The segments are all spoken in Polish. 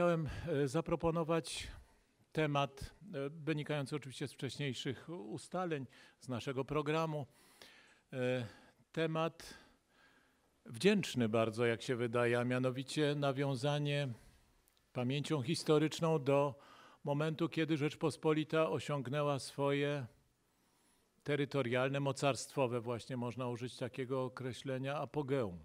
chciałem e, zaproponować temat e, wynikający oczywiście z wcześniejszych ustaleń z naszego programu. E, temat wdzięczny bardzo, jak się wydaje, a mianowicie nawiązanie pamięcią historyczną do momentu, kiedy Rzeczpospolita osiągnęła swoje terytorialne, mocarstwowe, właśnie można użyć takiego określenia, apogeum.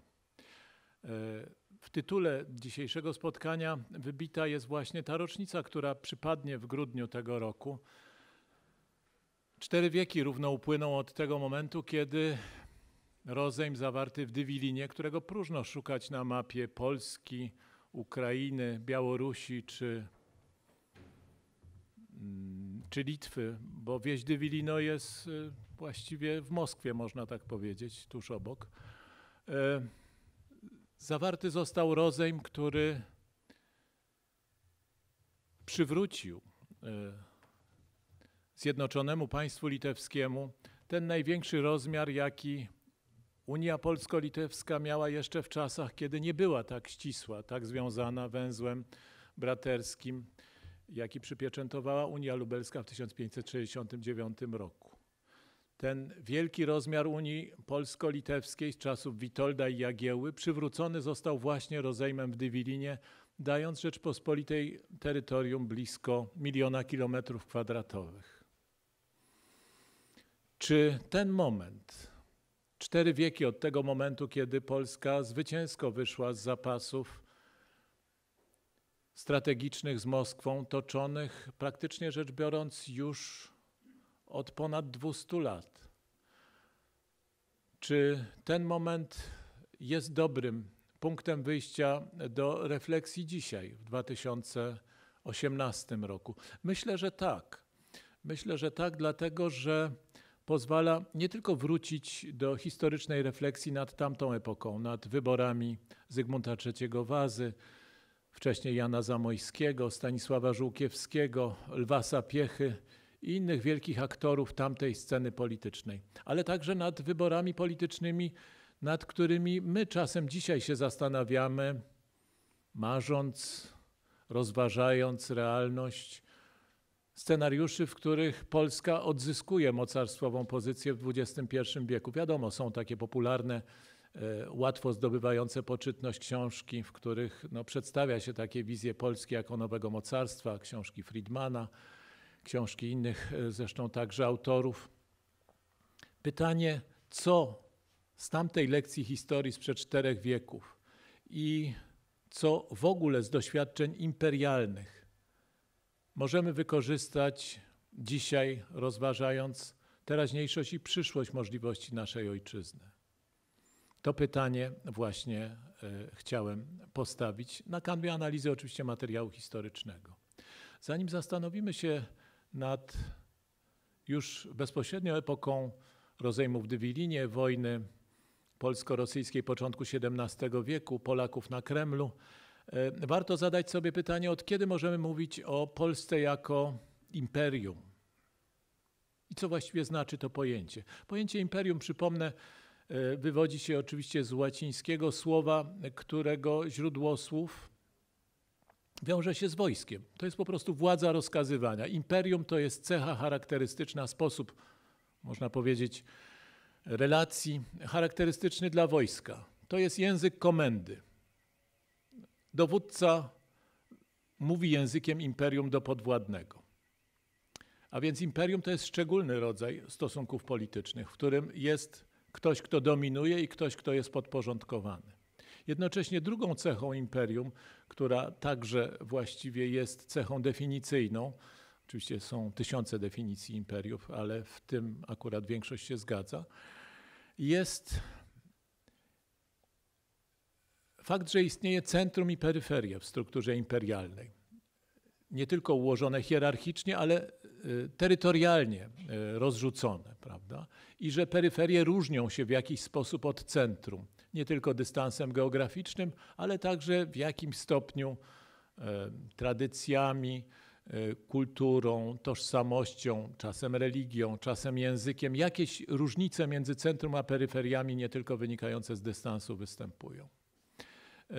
W tytule dzisiejszego spotkania wybita jest właśnie ta rocznica, która przypadnie w grudniu tego roku. Cztery wieki równo upłyną od tego momentu, kiedy rozejm zawarty w Dywilinie, którego próżno szukać na mapie Polski, Ukrainy, Białorusi czy, mm, czy Litwy, bo wieś Dywilino jest y, właściwie w Moskwie, można tak powiedzieć, tuż obok y, Zawarty został rozejm, który przywrócił e, Zjednoczonemu Państwu Litewskiemu ten największy rozmiar, jaki Unia Polsko-Litewska miała jeszcze w czasach, kiedy nie była tak ścisła, tak związana węzłem braterskim, jaki przypieczętowała Unia Lubelska w 1569 roku. Ten wielki rozmiar Unii Polsko-Litewskiej z czasów Witolda i Jagieły przywrócony został właśnie rozejmem w Dywilinie, dając Rzeczpospolitej terytorium blisko miliona kilometrów kwadratowych. Czy ten moment, cztery wieki od tego momentu, kiedy Polska zwycięsko wyszła z zapasów strategicznych z Moskwą, toczonych praktycznie rzecz biorąc już od ponad 200 lat. Czy ten moment jest dobrym punktem wyjścia do refleksji dzisiaj, w 2018 roku? Myślę, że tak. Myślę, że tak, dlatego że pozwala nie tylko wrócić do historycznej refleksji nad tamtą epoką, nad wyborami Zygmunta III Wazy, wcześniej Jana Zamojskiego, Stanisława Żółkiewskiego, Lwasa Piechy, i innych wielkich aktorów tamtej sceny politycznej, ale także nad wyborami politycznymi, nad którymi my czasem dzisiaj się zastanawiamy, marząc, rozważając realność scenariuszy, w których Polska odzyskuje mocarstwową pozycję w XXI wieku. Wiadomo, są takie popularne, e, łatwo zdobywające poczytność książki, w których no, przedstawia się takie wizje Polski jako nowego mocarstwa, książki Friedmana, książki innych e, zresztą także autorów. Pytanie, co z tamtej lekcji historii sprzed czterech wieków i co w ogóle z doświadczeń imperialnych możemy wykorzystać dzisiaj, rozważając teraźniejszość i przyszłość możliwości naszej ojczyzny? To pytanie właśnie e, chciałem postawić na kanwie analizy oczywiście materiału historycznego. Zanim zastanowimy się, nad już bezpośrednią epoką rozejmu w Dywilinie, wojny polsko-rosyjskiej początku XVII wieku, Polaków na Kremlu. E, warto zadać sobie pytanie, od kiedy możemy mówić o Polsce jako imperium? I co właściwie znaczy to pojęcie? Pojęcie imperium, przypomnę, e, wywodzi się oczywiście z łacińskiego słowa, którego źródło słów wiąże się z wojskiem. To jest po prostu władza rozkazywania. Imperium to jest cecha charakterystyczna, sposób, można powiedzieć, relacji charakterystyczny dla wojska. To jest język komendy. Dowódca mówi językiem imperium do podwładnego. A więc imperium to jest szczególny rodzaj stosunków politycznych, w którym jest ktoś, kto dominuje i ktoś, kto jest podporządkowany. Jednocześnie drugą cechą imperium, która także właściwie jest cechą definicyjną, oczywiście są tysiące definicji imperiów, ale w tym akurat większość się zgadza, jest fakt, że istnieje centrum i peryferia w strukturze imperialnej. Nie tylko ułożone hierarchicznie, ale y, terytorialnie y, rozrzucone, prawda? I że peryferie różnią się w jakiś sposób od centrum nie tylko dystansem geograficznym, ale także w jakim stopniu e, tradycjami, e, kulturą, tożsamością, czasem religią, czasem językiem, jakieś różnice między centrum a peryferiami, nie tylko wynikające z dystansu, występują. E,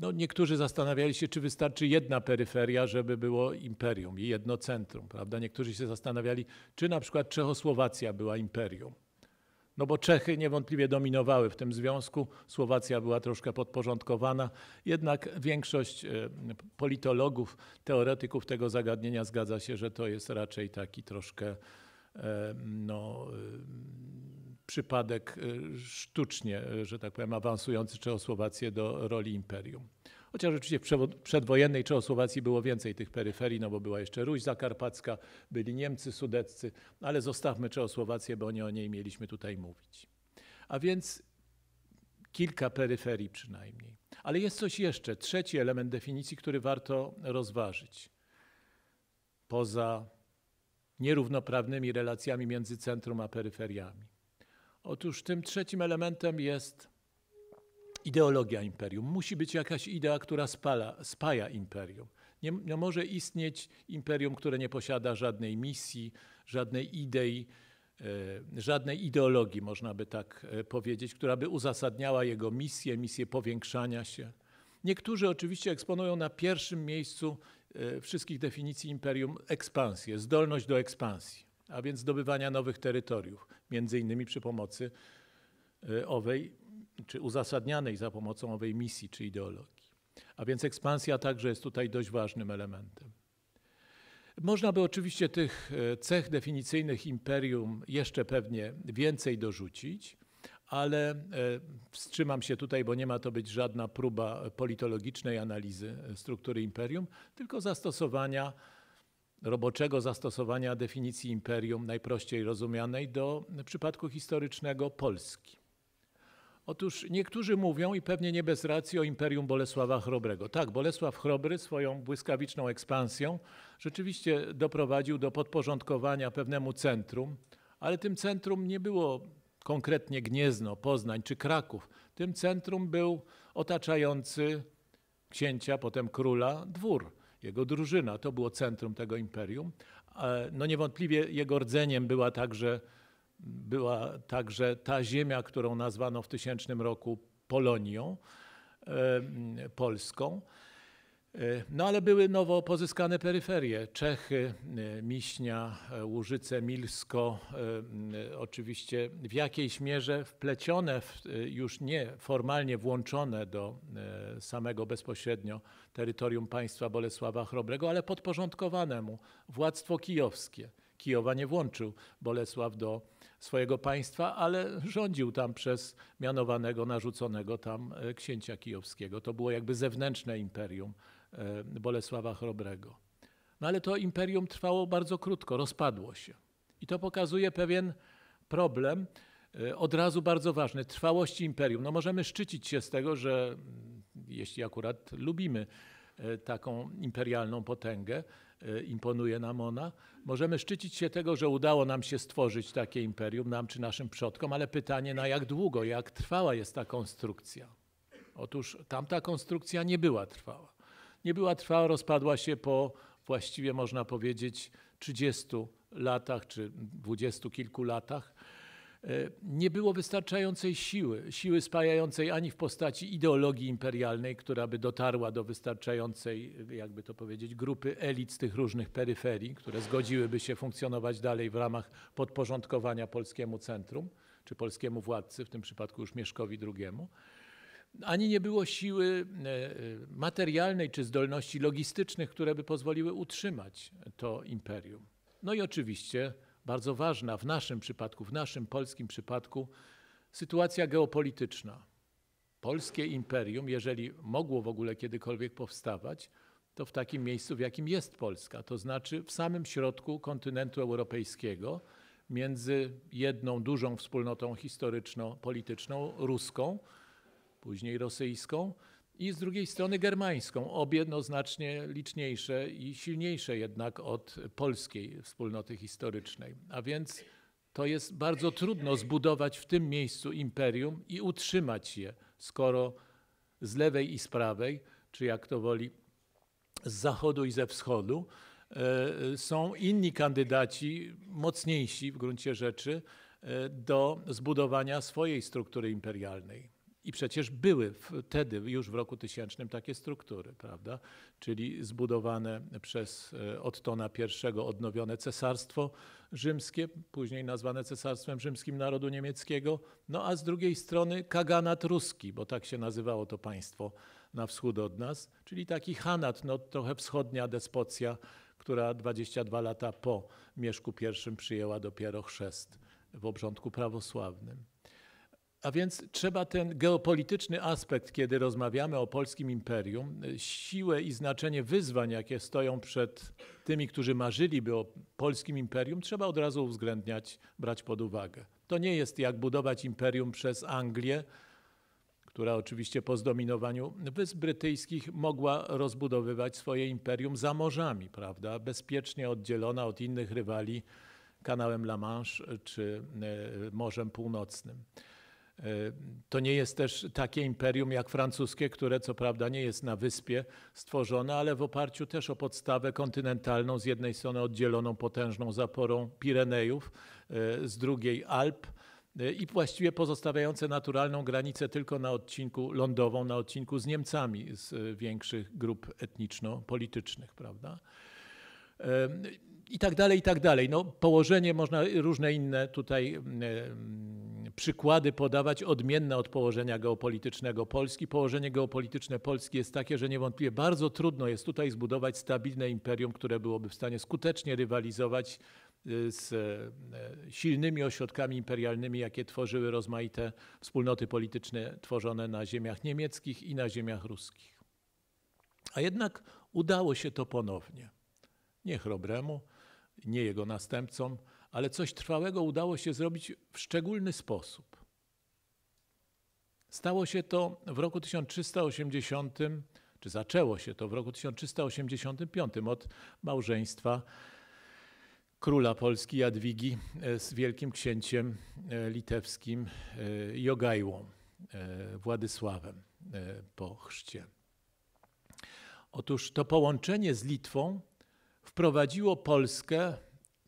no, niektórzy zastanawiali się, czy wystarczy jedna peryferia, żeby było imperium i jedno centrum. Prawda? Niektórzy się zastanawiali, czy na przykład Czechosłowacja była imperium no bo Czechy niewątpliwie dominowały w tym związku, Słowacja była troszkę podporządkowana, jednak większość e, politologów, teoretyków tego zagadnienia zgadza się, że to jest raczej taki troszkę e, no, e, przypadek sztucznie, że tak powiem, awansujący Czechosłowację do roli imperium. Chociaż oczywiście w przedwojennej Czechosłowacji było więcej tych peryferii, no bo była jeszcze Ruś Zakarpacka, byli Niemcy sudeccy, ale zostawmy Czechosłowację, bo nie o niej mieliśmy tutaj mówić. A więc kilka peryferii przynajmniej. Ale jest coś jeszcze, trzeci element definicji, który warto rozważyć. Poza nierównoprawnymi relacjami między centrum a peryferiami. Otóż tym trzecim elementem jest ideologia imperium. Musi być jakaś idea, która spala, spaja imperium. Nie, nie może istnieć imperium, które nie posiada żadnej misji, żadnej idei, e, żadnej ideologii, można by tak e, powiedzieć, która by uzasadniała jego misję, misję powiększania się. Niektórzy oczywiście eksponują na pierwszym miejscu e, wszystkich definicji imperium ekspansję, zdolność do ekspansji, a więc zdobywania nowych terytoriów, między innymi przy pomocy owej czy uzasadnianej za pomocą owej misji czy ideologii. A więc ekspansja także jest tutaj dość ważnym elementem. Można by oczywiście tych e, cech definicyjnych imperium jeszcze pewnie więcej dorzucić, ale e, wstrzymam się tutaj, bo nie ma to być żadna próba politologicznej analizy e, struktury imperium, tylko zastosowania roboczego zastosowania definicji imperium najprościej rozumianej do przypadku historycznego Polski. Otóż niektórzy mówią, i pewnie nie bez racji, o imperium Bolesława Chrobrego. Tak, Bolesław Chrobry swoją błyskawiczną ekspansją rzeczywiście doprowadził do podporządkowania pewnemu centrum, ale tym centrum nie było konkretnie Gniezno, Poznań czy Kraków. Tym centrum był otaczający księcia, potem króla, dwór, jego drużyna. To było centrum tego imperium. E, no niewątpliwie jego rdzeniem była także była także ta ziemia, którą nazwano w tysięcznym roku Polonią e, Polską. E, no ale były nowo pozyskane peryferie. Czechy, e, Miśnia, Łużyce, Milsko, oczywiście w jakiejś mierze wplecione, już nie formalnie włączone do samego bezpośrednio terytorium państwa Bolesława Chrobrego, ale podporządkowanemu Władztwo kijowskie. Kijowa nie włączył Bolesław do swojego państwa, ale rządził tam przez mianowanego, narzuconego tam e, księcia kijowskiego. To było jakby zewnętrzne imperium e, Bolesława Chrobrego. No ale to imperium trwało bardzo krótko, rozpadło się. I to pokazuje pewien problem, e, od razu bardzo ważny, trwałości imperium. No możemy szczycić się z tego, że mm, jeśli akurat lubimy E, taką imperialną potęgę. E, imponuje nam ona. Możemy szczycić się tego, że udało nam się stworzyć takie imperium, nam czy naszym przodkom, ale pytanie na jak długo, jak trwała jest ta konstrukcja. Otóż tamta konstrukcja nie była trwała. Nie była trwała, rozpadła się po właściwie można powiedzieć 30 latach czy dwudziestu kilku latach. E, nie było wystarczającej siły, siły spajającej ani w postaci ideologii imperialnej, która by dotarła do wystarczającej, jakby to powiedzieć, grupy elit z tych różnych peryferii, które zgodziłyby się funkcjonować dalej w ramach podporządkowania polskiemu centrum, czy polskiemu władcy, w tym przypadku już Mieszkowi II, ani nie było siły e, e, materialnej czy zdolności logistycznych, które by pozwoliły utrzymać to imperium. No i oczywiście bardzo ważna w naszym przypadku, w naszym polskim przypadku, sytuacja geopolityczna. Polskie imperium, jeżeli mogło w ogóle kiedykolwiek powstawać, to w takim miejscu, w jakim jest Polska, to znaczy w samym środku kontynentu europejskiego, między jedną dużą wspólnotą historyczno-polityczną, ruską, później rosyjską, i z drugiej strony germańską, obie jednoznacznie liczniejsze i silniejsze jednak od polskiej wspólnoty historycznej. A więc to jest bardzo trudno zbudować w tym miejscu imperium i utrzymać je, skoro z lewej i z prawej, czy jak to woli, z zachodu i ze wschodu, e, są inni kandydaci, mocniejsi w gruncie rzeczy, e, do zbudowania swojej struktury imperialnej. I przecież były wtedy, już w roku tysięcznym, takie struktury, prawda? Czyli zbudowane przez e, Ottona I odnowione Cesarstwo Rzymskie, później nazwane Cesarstwem Rzymskim Narodu Niemieckiego, no a z drugiej strony Kaganat Ruski, bo tak się nazywało to państwo na wschód od nas, czyli taki Hanat, no trochę wschodnia despocja, która 22 lata po Mieszku I przyjęła dopiero chrzest w obrządku prawosławnym. A więc trzeba ten geopolityczny aspekt, kiedy rozmawiamy o polskim imperium, e, siłę i znaczenie wyzwań, jakie stoją przed tymi, którzy marzyliby o polskim imperium, trzeba od razu uwzględniać, brać pod uwagę. To nie jest jak budować imperium przez Anglię, która oczywiście po zdominowaniu wysp brytyjskich mogła rozbudowywać swoje imperium za morzami, prawda? Bezpiecznie oddzielona od innych rywali kanałem La Manche e, czy e, Morzem Północnym. To nie jest też takie imperium jak francuskie, które co prawda nie jest na wyspie stworzone, ale w oparciu też o podstawę kontynentalną, z jednej strony oddzieloną potężną zaporą Pirenejów, e, z drugiej Alp e, i właściwie pozostawiające naturalną granicę tylko na odcinku lądową, na odcinku z Niemcami z e, większych grup etniczno-politycznych, prawda? I tak dalej, i tak dalej. No, położenie można różne inne tutaj mm, przykłady podawać odmienne od położenia geopolitycznego Polski. Położenie geopolityczne Polski jest takie, że niewątpliwie bardzo trudno jest tutaj zbudować stabilne imperium, które byłoby w stanie skutecznie rywalizować y, z e, silnymi ośrodkami imperialnymi, jakie tworzyły rozmaite wspólnoty polityczne tworzone na ziemiach niemieckich i na ziemiach ruskich. A jednak udało się to ponownie. Nie Chrobremu, nie jego następcom, ale coś trwałego udało się zrobić w szczególny sposób. Stało się to w roku 1380, czy zaczęło się to w roku 1385 od małżeństwa króla Polski Jadwigi e, z wielkim księciem e, litewskim e, Jogajłą, Władysławem po chrzcie. Otóż to połączenie z Litwą wprowadziło Polskę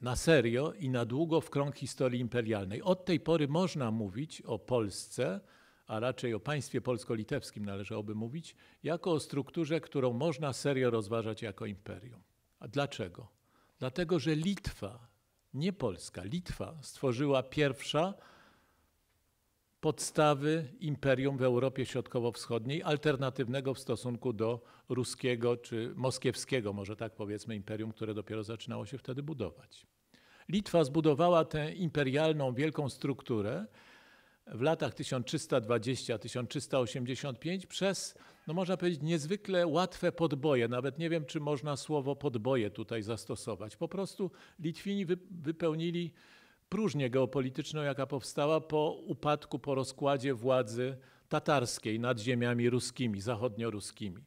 na serio i na długo w krąg historii imperialnej. Od tej pory można mówić o Polsce, a raczej o państwie polsko-litewskim należałoby mówić, jako o strukturze, którą można serio rozważać jako imperium. A dlaczego? Dlatego, że Litwa, nie Polska, Litwa stworzyła pierwsza podstawy imperium w Europie Środkowo-Wschodniej, alternatywnego w stosunku do ruskiego czy moskiewskiego, może tak powiedzmy, imperium, które dopiero zaczynało się wtedy budować. Litwa zbudowała tę imperialną wielką strukturę w latach 1320-1385 przez, no można powiedzieć, niezwykle łatwe podboje. Nawet nie wiem, czy można słowo podboje tutaj zastosować. Po prostu Litwini wypełnili próżnię geopolityczną, jaka powstała po upadku, po rozkładzie władzy tatarskiej nad ziemiami ruskimi, zachodnioruskimi.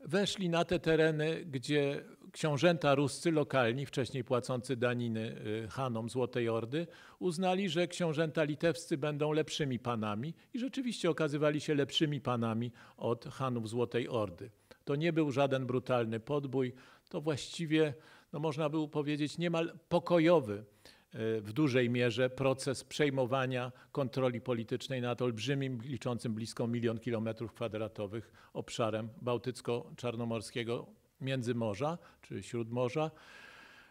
Weszli na te tereny, gdzie książęta ruscy lokalni, wcześniej płacący daniny y, Hanom Złotej Ordy, uznali, że książęta litewscy będą lepszymi panami i rzeczywiście okazywali się lepszymi panami od Hanów Złotej Ordy. To nie był żaden brutalny podbój, to właściwie, no można było powiedzieć, niemal pokojowy w dużej mierze proces przejmowania kontroli politycznej nad olbrzymim, liczącym blisko milion kilometrów kwadratowych obszarem bałtycko-czarnomorskiego międzymorza czy śródmorza.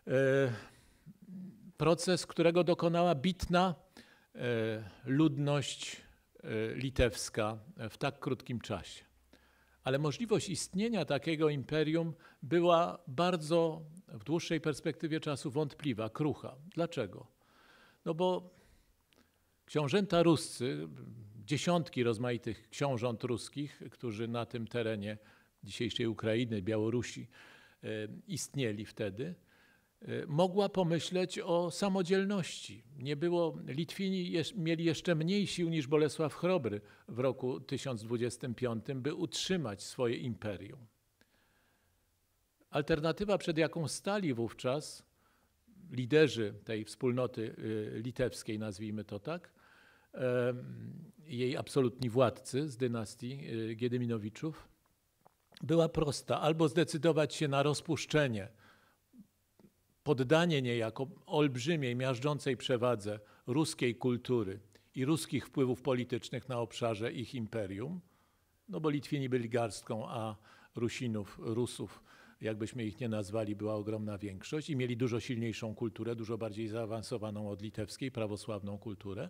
E, proces, którego dokonała bitna e, ludność e, litewska w tak krótkim czasie ale możliwość istnienia takiego imperium była bardzo w dłuższej perspektywie czasu wątpliwa, krucha. Dlaczego? No bo książęta ruscy, dziesiątki rozmaitych książąt ruskich, którzy na tym terenie dzisiejszej Ukrainy, Białorusi e, istnieli wtedy, Y, mogła pomyśleć o samodzielności. Nie było, Litwini mieli jeszcze mniej sił niż Bolesław Chrobry w roku 1025, by utrzymać swoje imperium. Alternatywa, przed jaką stali wówczas liderzy tej wspólnoty y, litewskiej, nazwijmy to tak, jej absolutni władcy z dynastii y, Giedyminowiczów, była prosta. Albo zdecydować się na rozpuszczenie Poddanie niejako olbrzymiej, miażdżącej przewadze ruskiej kultury i ruskich wpływów politycznych na obszarze ich imperium, no bo Litwini byli garstką, a Rusinów, Rusów, jakbyśmy ich nie nazwali, była ogromna większość i mieli dużo silniejszą kulturę, dużo bardziej zaawansowaną od litewskiej, prawosławną kulturę,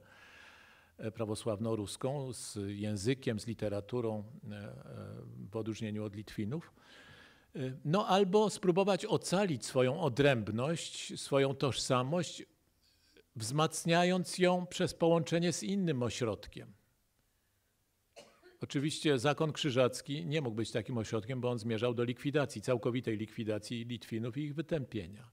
e, prawosławno-ruską, z językiem, z literaturą e, e, w odróżnieniu od Litwinów. No albo spróbować ocalić swoją odrębność, swoją tożsamość, wzmacniając ją przez połączenie z innym ośrodkiem. Oczywiście zakon krzyżacki nie mógł być takim ośrodkiem, bo on zmierzał do likwidacji, całkowitej likwidacji Litwinów i ich wytępienia.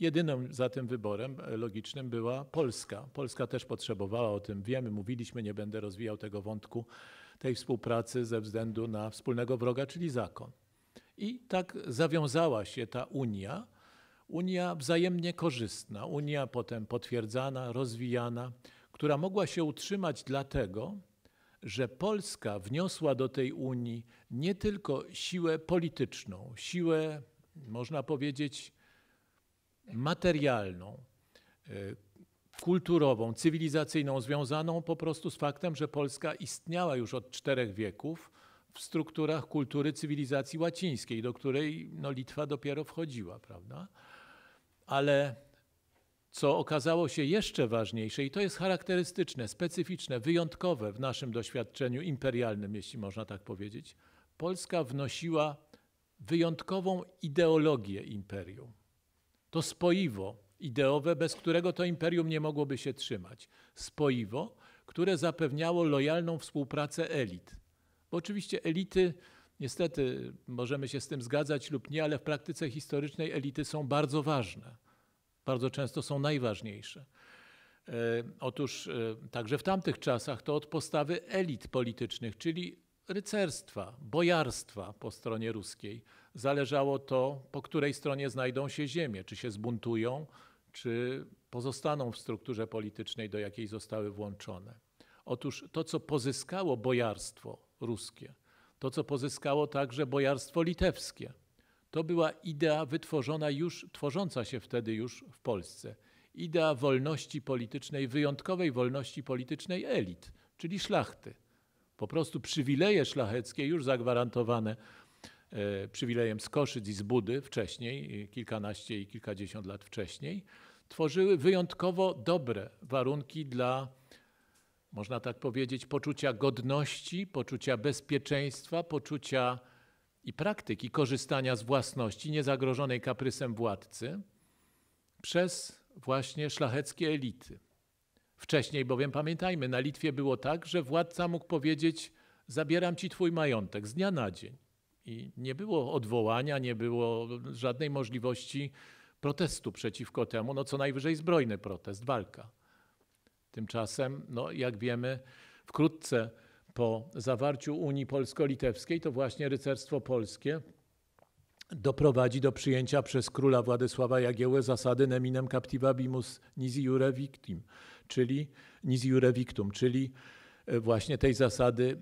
Jedynym zatem wyborem logicznym była Polska. Polska też potrzebowała, o tym wiemy, mówiliśmy, nie będę rozwijał tego wątku tej współpracy ze względu na wspólnego wroga, czyli zakon. I tak zawiązała się ta Unia. Unia wzajemnie korzystna, Unia potem potwierdzana, rozwijana, która mogła się utrzymać dlatego, że Polska wniosła do tej Unii nie tylko siłę polityczną, siłę, można powiedzieć, materialną, e, kulturową, cywilizacyjną, związaną po prostu z faktem, że Polska istniała już od czterech wieków, w strukturach kultury cywilizacji łacińskiej, do której no, Litwa dopiero wchodziła, prawda? Ale co okazało się jeszcze ważniejsze, i to jest charakterystyczne, specyficzne, wyjątkowe w naszym doświadczeniu imperialnym, jeśli można tak powiedzieć, Polska wnosiła wyjątkową ideologię imperium. To spoiwo ideowe, bez którego to imperium nie mogłoby się trzymać. Spoiwo, które zapewniało lojalną współpracę elit bo oczywiście elity, niestety możemy się z tym zgadzać lub nie, ale w praktyce historycznej elity są bardzo ważne. Bardzo często są najważniejsze. E, otóż e, także w tamtych czasach to od postawy elit politycznych, czyli rycerstwa, bojarstwa po stronie ruskiej, zależało to, po której stronie znajdą się ziemie, czy się zbuntują, czy pozostaną w strukturze politycznej, do jakiej zostały włączone. Otóż to, co pozyskało bojarstwo ruskie, to co pozyskało także bojarstwo litewskie. To była idea wytworzona już, tworząca się wtedy już w Polsce. Idea wolności politycznej, wyjątkowej wolności politycznej elit, czyli szlachty. Po prostu przywileje szlacheckie już zagwarantowane e, przywilejem z Koszyc i z Budy wcześniej, kilkanaście i kilkadziesiąt lat wcześniej, tworzyły wyjątkowo dobre warunki dla można tak powiedzieć, poczucia godności, poczucia bezpieczeństwa, poczucia i praktyki korzystania z własności niezagrożonej kaprysem władcy przez właśnie szlacheckie elity. Wcześniej bowiem pamiętajmy, na Litwie było tak, że władca mógł powiedzieć: Zabieram ci twój majątek z dnia na dzień. I nie było odwołania, nie było żadnej możliwości protestu przeciwko temu, no co najwyżej zbrojny protest, walka. Tymczasem, no, jak wiemy, wkrótce po zawarciu Unii Polsko-Litewskiej to właśnie rycerstwo polskie doprowadzi do przyjęcia przez króla Władysława Jagiełę zasady neminem captivabimus nisi jure victim, czyli nisi jure victum, czyli e, właśnie tej zasady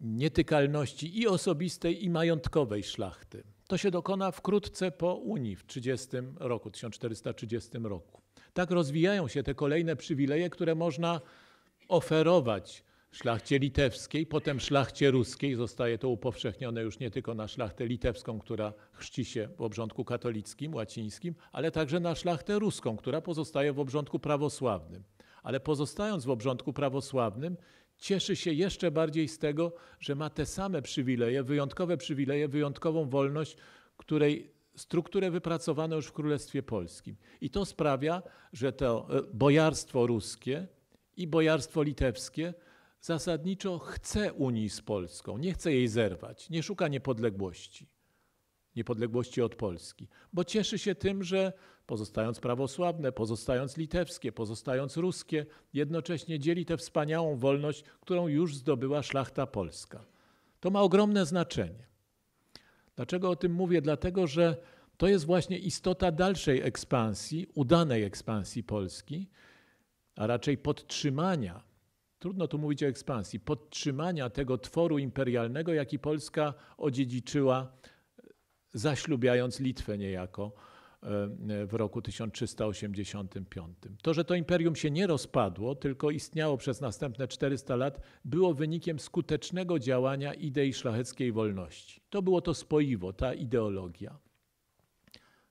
nietykalności i osobistej i majątkowej szlachty. To się dokona wkrótce po Unii w 30 roku, 1430 roku tak rozwijają się te kolejne przywileje, które można oferować szlachcie litewskiej, potem szlachcie ruskiej. Zostaje to upowszechnione już nie tylko na szlachtę litewską, która chrzci się w obrządku katolickim, łacińskim, ale także na szlachtę ruską, która pozostaje w obrządku prawosławnym. Ale pozostając w obrządku prawosławnym, cieszy się jeszcze bardziej z tego, że ma te same przywileje, wyjątkowe przywileje, wyjątkową wolność, której strukturę wypracowaną już w Królestwie Polskim. I to sprawia, że to e, bojarstwo ruskie i bojarstwo litewskie zasadniczo chce Unii z Polską, nie chce jej zerwać, nie szuka niepodległości, niepodległości od Polski, bo cieszy się tym, że pozostając prawosławne, pozostając litewskie, pozostając ruskie, jednocześnie dzieli tę wspaniałą wolność, którą już zdobyła szlachta polska. To ma ogromne znaczenie. Dlaczego o tym mówię? Dlatego, że to jest właśnie istota dalszej ekspansji, udanej ekspansji Polski, a raczej podtrzymania, trudno tu mówić o ekspansji, podtrzymania tego tworu imperialnego, jaki Polska odziedziczyła, zaślubiając Litwę niejako E, w roku 1385. To, że to imperium się nie rozpadło, tylko istniało przez następne 400 lat, było wynikiem skutecznego działania idei szlacheckiej wolności. To było to spoiwo, ta ideologia.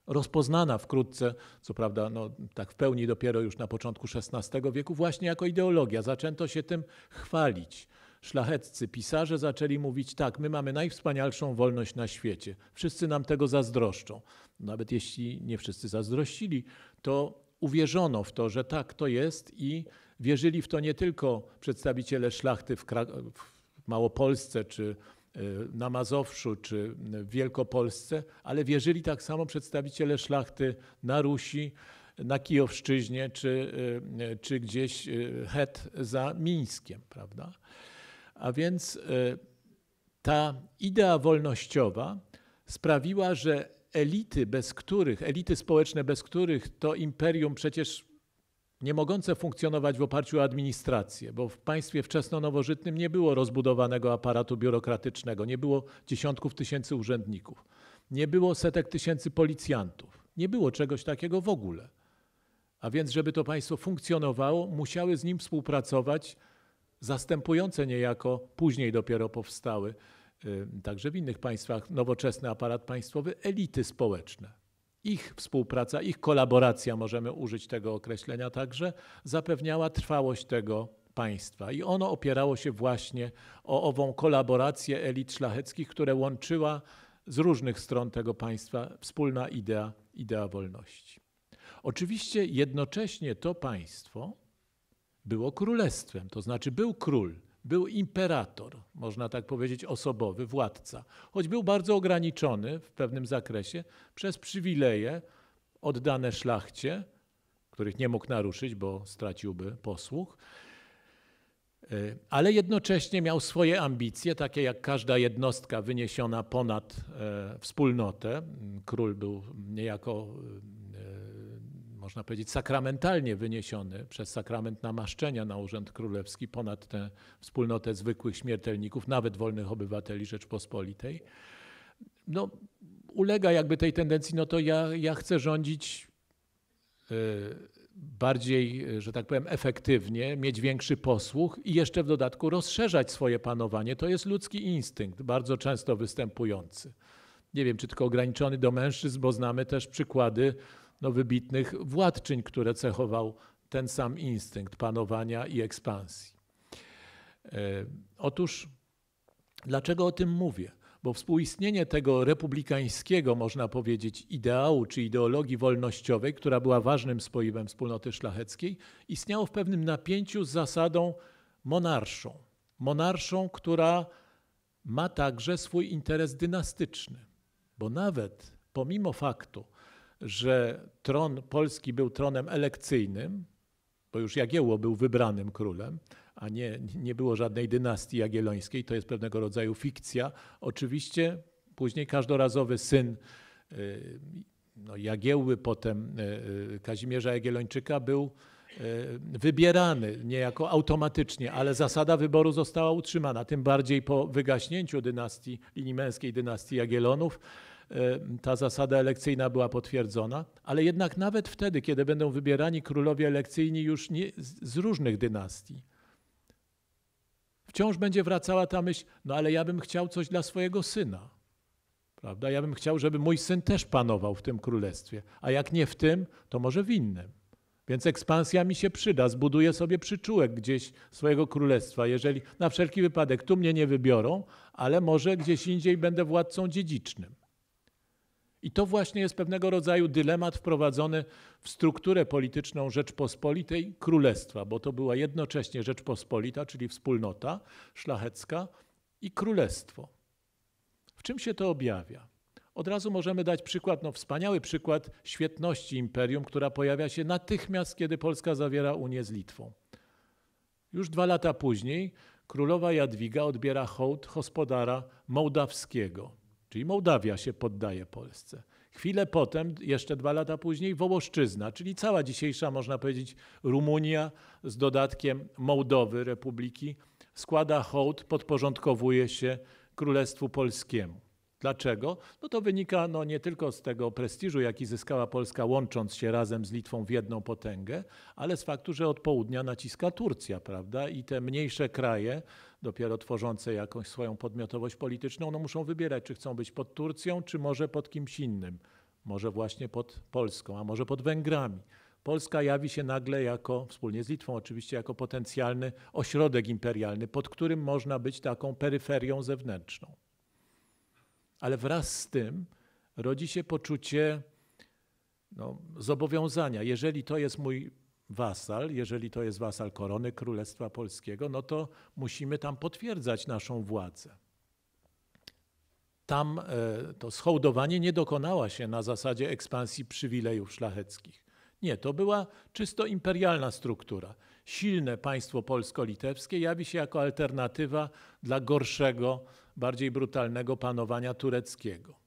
Rozpoznana wkrótce, co prawda no, tak w pełni dopiero już na początku XVI wieku, właśnie jako ideologia. Zaczęto się tym chwalić szlacheccy pisarze zaczęli mówić tak, my mamy najwspanialszą wolność na świecie. Wszyscy nam tego zazdroszczą. Nawet jeśli nie wszyscy zazdrościli, to uwierzono w to, że tak to jest i wierzyli w to nie tylko przedstawiciele szlachty w, Krak- w Małopolsce czy e, na Mazowszu czy w Wielkopolsce, ale wierzyli tak samo przedstawiciele szlachty na Rusi, na Kijowszczyźnie czy, e, e, czy gdzieś het za Mińskiem, prawda? A więc e, ta idea wolnościowa sprawiła, że elity, bez których, elity społeczne, bez których to imperium przecież nie mogące funkcjonować w oparciu o administrację, bo w państwie wczesno-nowożytnym nie było rozbudowanego aparatu biurokratycznego, nie było dziesiątków tysięcy urzędników, nie było setek tysięcy policjantów, nie było czegoś takiego w ogóle. A więc, żeby to państwo funkcjonowało, musiały z nim współpracować zastępujące niejako później dopiero powstały y, także w innych państwach nowoczesny aparat państwowy, elity społeczne. Ich współpraca, ich kolaboracja, możemy użyć tego określenia także, zapewniała trwałość tego państwa i ono opierało się właśnie o ową kolaborację elit szlacheckich, które łączyła z różnych stron tego państwa wspólna idea, idea wolności. Oczywiście jednocześnie to państwo było królestwem, to znaczy był król, był imperator, można tak powiedzieć, osobowy, władca, choć był bardzo ograniczony w pewnym zakresie przez przywileje oddane szlachcie, których nie mógł naruszyć, bo straciłby posłuch, e, ale jednocześnie miał swoje ambicje, takie jak każda jednostka wyniesiona ponad e, wspólnotę. Król był niejako można powiedzieć, sakramentalnie wyniesiony przez sakrament namaszczenia na Urząd Królewski ponad tę wspólnotę zwykłych śmiertelników, nawet wolnych obywateli Rzeczpospolitej, no, ulega jakby tej tendencji, no to ja, ja chcę rządzić e, bardziej, e, że tak powiem, efektywnie, mieć większy posłuch i jeszcze w dodatku rozszerzać swoje panowanie. To jest ludzki instynkt, bardzo często występujący. Nie wiem, czy tylko ograniczony do mężczyzn, bo znamy też przykłady no, wybitnych władczyń, które cechował ten sam instynkt panowania i ekspansji. E, otóż dlaczego o tym mówię? Bo współistnienie tego republikańskiego, można powiedzieć, ideału czy ideologii wolnościowej, która była ważnym spoiwem wspólnoty szlacheckiej, istniało w pewnym napięciu z zasadą monarszą. Monarszą, która ma także swój interes dynastyczny, bo nawet pomimo faktu, że tron Polski był tronem elekcyjnym, bo już Jagiełło był wybranym królem, a nie, nie było żadnej dynastii jagiellońskiej, to jest pewnego rodzaju fikcja. Oczywiście później każdorazowy syn y, no, Jagiełły, potem y, y, Kazimierza Jagiellończyka był wybierany niejako automatycznie, ale zasada wyboru została utrzymana, tym bardziej po wygaśnięciu dynastii, linii męskiej dynastii Jagielonów Y, ta zasada elekcyjna była potwierdzona, ale jednak nawet wtedy, kiedy będą wybierani królowie elekcyjni już nie, z różnych dynastii, wciąż będzie wracała ta myśl, no ale ja bym chciał coś dla swojego syna. Prawda? Ja bym chciał, żeby mój syn też panował w tym królestwie, a jak nie w tym, to może w innym. Więc ekspansja mi się przyda, zbuduję sobie przyczółek gdzieś swojego królestwa, jeżeli na wszelki wypadek tu mnie nie wybiorą, ale może gdzieś indziej będę władcą dziedzicznym. I to właśnie jest pewnego rodzaju dylemat wprowadzony w strukturę polityczną Rzeczpospolitej Królestwa, bo to była jednocześnie Rzeczpospolita, czyli wspólnota szlachecka i królestwo. W czym się to objawia? Od razu możemy dać przykład, no wspaniały przykład świetności imperium, która pojawia się natychmiast, kiedy Polska zawiera Unię z Litwą. Już dwa lata później królowa Jadwiga odbiera hołd gospodara mołdawskiego – czyli Mołdawia się poddaje Polsce. Chwilę potem, jeszcze dwa lata później, Wołoszczyzna, czyli cała dzisiejsza, można powiedzieć, Rumunia z dodatkiem Mołdowy, Republiki, składa hołd, podporządkowuje się Królestwu Polskiemu. Dlaczego? No to wynika no, nie tylko z tego prestiżu, jaki zyskała Polska łącząc się razem z Litwą w jedną potęgę, ale z faktu, że od południa naciska Turcja, prawda? I te mniejsze kraje, dopiero tworzące jakąś swoją podmiotowość polityczną, no muszą wybierać, czy chcą być pod Turcją, czy może pod kimś innym. Może właśnie pod Polską, a może pod Węgrami. Polska jawi się nagle jako, wspólnie z Litwą oczywiście, jako potencjalny ośrodek imperialny, pod którym można być taką peryferią zewnętrzną ale wraz z tym rodzi się poczucie no, zobowiązania. Jeżeli to jest mój wasal, jeżeli to jest wasal korony Królestwa Polskiego, no to musimy tam potwierdzać naszą władzę. Tam e, to schołdowanie nie dokonała się na zasadzie ekspansji przywilejów szlacheckich. Nie, to była czysto imperialna struktura. Silne państwo polsko-litewskie jawi się jako alternatywa dla gorszego bardziej brutalnego panowania tureckiego.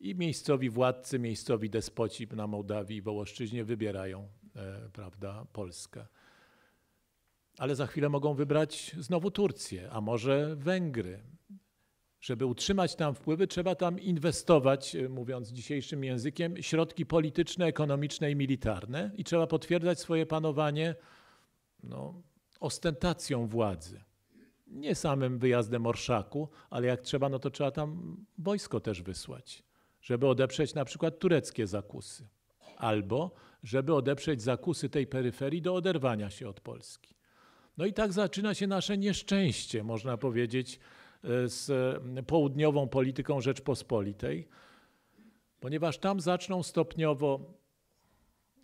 I miejscowi władcy, miejscowi despoci na Mołdawii i Wołoszczyźnie wybierają e, prawda, Polskę. Ale za chwilę mogą wybrać znowu Turcję, a może Węgry. Żeby utrzymać tam wpływy, trzeba tam inwestować, e, mówiąc dzisiejszym językiem, środki polityczne, ekonomiczne i militarne i trzeba potwierdzać swoje panowanie no, ostentacją władzy nie samym wyjazdem orszaku, ale jak trzeba, no to trzeba tam wojsko też wysłać, żeby odeprzeć na przykład tureckie zakusy, albo żeby odeprzeć zakusy tej peryferii do oderwania się od Polski. No i tak zaczyna się nasze nieszczęście, można powiedzieć, e, z e, południową polityką Rzeczpospolitej, ponieważ tam zaczną stopniowo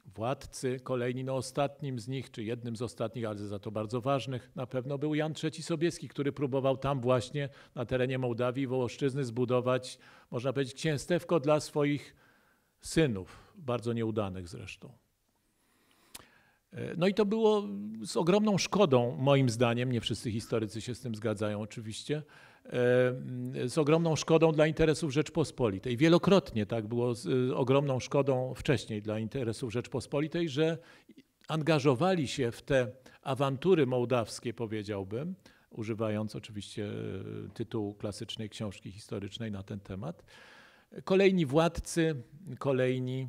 władcy kolejni, no ostatnim z nich, czy jednym z ostatnich, ale za to bardzo ważnych, na pewno był Jan III Sobieski, który próbował tam właśnie na terenie Mołdawii i Wołoszczyzny zbudować, można powiedzieć, księstewko dla swoich synów, bardzo nieudanych zresztą. E, no i to było z ogromną szkodą, moim zdaniem, nie wszyscy historycy się z tym zgadzają oczywiście, E, z ogromną szkodą dla interesów Rzeczpospolitej. Wielokrotnie tak było z e, ogromną szkodą wcześniej dla interesów Rzeczpospolitej, że angażowali się w te awantury mołdawskie, powiedziałbym, używając oczywiście e, tytułu klasycznej książki historycznej na ten temat. Kolejni władcy, kolejni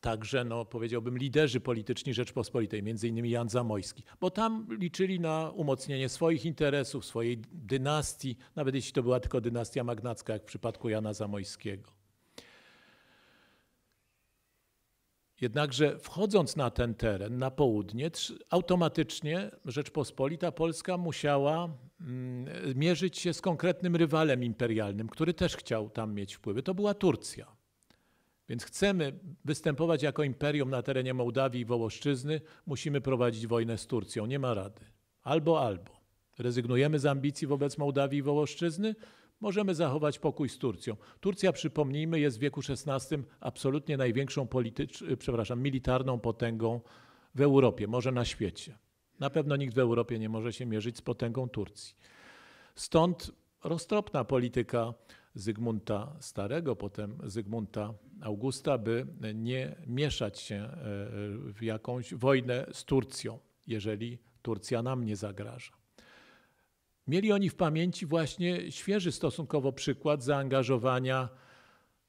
także, no, powiedziałbym, liderzy polityczni Rzeczpospolitej, między innymi Jan Zamojski, bo tam liczyli na umocnienie swoich interesów, swojej dynastii, nawet jeśli to była tylko dynastia magnacka, jak w przypadku Jana Zamojskiego. Jednakże wchodząc na ten teren, na południe, automatycznie Rzeczpospolita Polska musiała mm, e, mierzyć się z konkretnym rywalem imperialnym, który też chciał tam mieć wpływy. To była Turcja. Więc chcemy występować jako imperium na terenie Mołdawii i Wołoszczyzny, musimy prowadzić wojnę z Turcją. Nie ma rady. Albo, albo. Rezygnujemy z ambicji wobec Mołdawii i Wołoszczyzny, możemy zachować pokój z Turcją. Turcja, przypomnijmy, jest w wieku XVI absolutnie największą politycz- y, przepraszam, militarną potęgą w Europie, może na świecie. Na pewno nikt w Europie nie może się mierzyć z potęgą Turcji. Stąd roztropna polityka Zygmunta Starego, potem Zygmunta Augusta, by nie mieszać się e, w jakąś wojnę z Turcją, jeżeli Turcja nam nie zagraża. Mieli oni w pamięci właśnie świeży stosunkowo przykład zaangażowania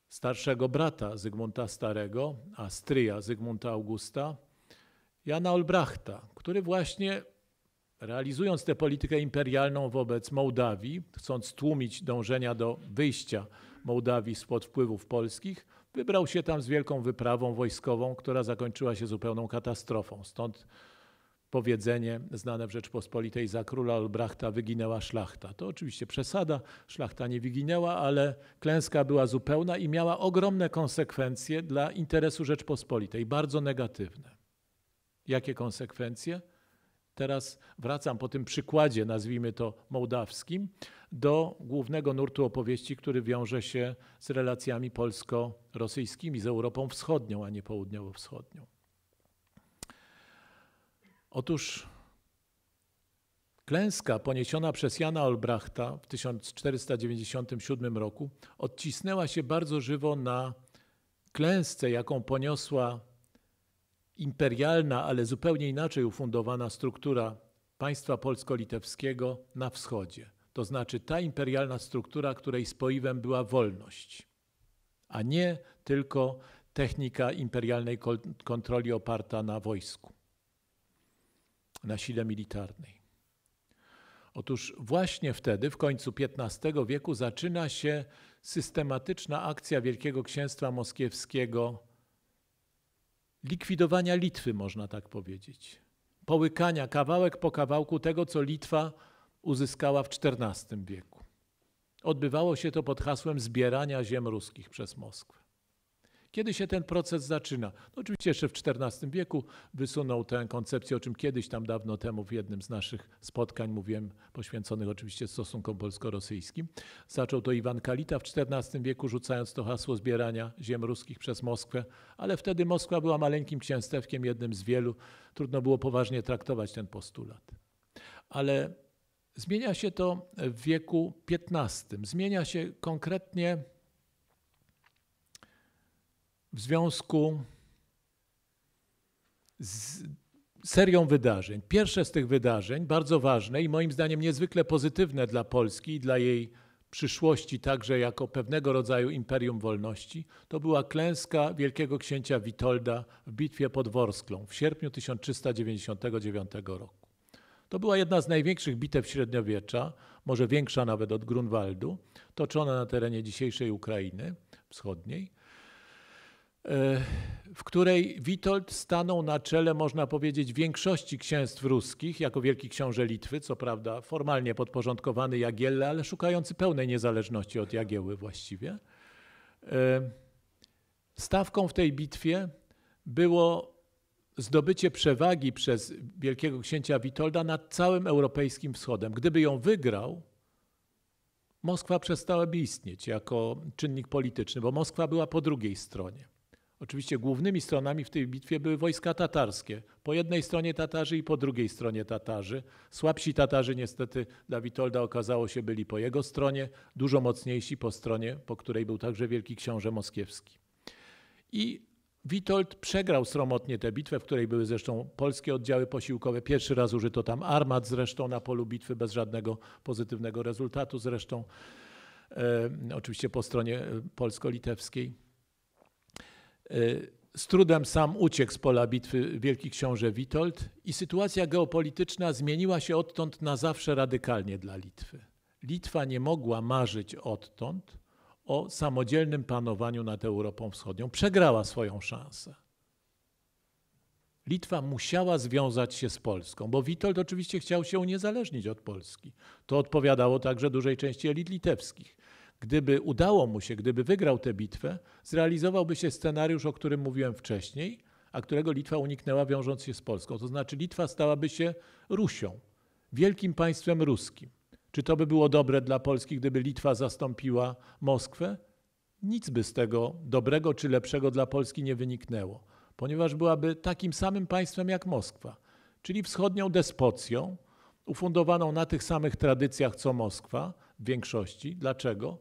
starszego brata Zygmunta Starego, a stryja Zygmunta Augusta, Jana Olbrachta, który właśnie realizując tę politykę imperialną wobec Mołdawii, chcąc tłumić dążenia do wyjścia Mołdawii spod wpływów polskich, wybrał się tam z wielką wyprawą wojskową, która zakończyła się zupełną katastrofą. Stąd powiedzenie znane w Rzeczpospolitej za króla Olbrachta wyginęła szlachta. To oczywiście przesada, szlachta nie wyginęła, ale klęska była zupełna i miała ogromne konsekwencje dla interesu Rzeczpospolitej, bardzo negatywne. Jakie konsekwencje? Teraz wracam po tym przykładzie, nazwijmy to mołdawskim, do głównego nurtu opowieści, który wiąże się z relacjami polsko-rosyjskimi, z Europą Wschodnią, a nie Południowo-Wschodnią. Otóż klęska poniesiona przez Jana Olbrachta w 1497 roku odcisnęła się bardzo żywo na klęsce, jaką poniosła imperialna, ale zupełnie inaczej ufundowana struktura państwa polsko-litewskiego na wschodzie. To znaczy ta imperialna struktura, której spoiwem była wolność, a nie tylko technika imperialnej kontroli oparta na wojsku, na sile militarnej. Otóż właśnie wtedy, w końcu XV wieku, zaczyna się systematyczna akcja Wielkiego Księstwa Moskiewskiego likwidowania Litwy, można tak powiedzieć. Połykania kawałek po kawałku tego, co Litwa uzyskała w XIV wieku. Odbywało się to pod hasłem zbierania ziem ruskich przez Moskwę. Kiedy się ten proces zaczyna? No oczywiście jeszcze w XIV wieku wysunął tę koncepcję, o czym kiedyś tam dawno temu w jednym z naszych spotkań mówiłem, poświęconych oczywiście stosunkom polsko-rosyjskim. Zaczął to Iwan Kalita w XIV wieku, rzucając to hasło zbierania ziem ruskich przez Moskwę, ale wtedy Moskwa była maleńkim księstewkiem, jednym z wielu. Trudno było poważnie traktować ten postulat. Ale zmienia się to w wieku XV. Zmienia się konkretnie w związku z serią wydarzeń. Pierwsze z tych wydarzeń, bardzo ważne i moim zdaniem niezwykle pozytywne dla Polski i dla jej przyszłości, także jako pewnego rodzaju imperium wolności, to była klęska wielkiego księcia Witolda w bitwie pod Worsklą w sierpniu 1399 roku. To była jedna z największych bitew średniowiecza, może większa nawet od Grunwaldu, toczona na terenie dzisiejszej Ukrainy wschodniej. E, w której Witold stanął na czele, można powiedzieć, większości księstw ruskich, jako wielki książę Litwy, co prawda formalnie podporządkowany Jagielle, ale szukający pełnej niezależności od Jagieły właściwie. E, stawką w tej bitwie było zdobycie przewagi przez wielkiego księcia Witolda nad całym europejskim wschodem. Gdyby ją wygrał, Moskwa przestałaby istnieć jako czynnik polityczny, bo Moskwa była po drugiej stronie. Oczywiście głównymi stronami w tej bitwie były wojska tatarskie. Po jednej stronie Tatarzy i po drugiej stronie Tatarzy. Słabsi Tatarzy niestety dla Witolda okazało się byli po jego stronie, dużo mocniejsi po stronie, po której był także wielki książę moskiewski. I Witold przegrał sromotnie tę bitwę, w której były zresztą polskie oddziały posiłkowe. Pierwszy raz użyto tam armat zresztą na polu bitwy bez żadnego pozytywnego rezultatu zresztą. E, oczywiście po stronie e, polsko-litewskiej. Y, z trudem sam uciekł z pola bitwy wielki książę Witold i sytuacja geopolityczna zmieniła się odtąd na zawsze radykalnie dla Litwy. Litwa nie mogła marzyć odtąd o samodzielnym panowaniu nad Europą Wschodnią. Przegrała swoją szansę. Litwa musiała związać się z Polską, bo Witold oczywiście chciał się uniezależnić od Polski. To odpowiadało także dużej części elit litewskich. Gdyby udało mu się, gdyby wygrał tę bitwę, zrealizowałby się scenariusz, o którym mówiłem wcześniej, a którego Litwa uniknęła wiążąc się z Polską. To znaczy Litwa stałaby się Rusią, wielkim państwem ruskim. Czy to by było dobre dla Polski, gdyby Litwa zastąpiła Moskwę? Nic by z tego dobrego czy lepszego dla Polski nie wyniknęło, ponieważ byłaby takim samym państwem jak Moskwa, czyli wschodnią despocją, ufundowaną na tych samych tradycjach co Moskwa w większości. Dlaczego?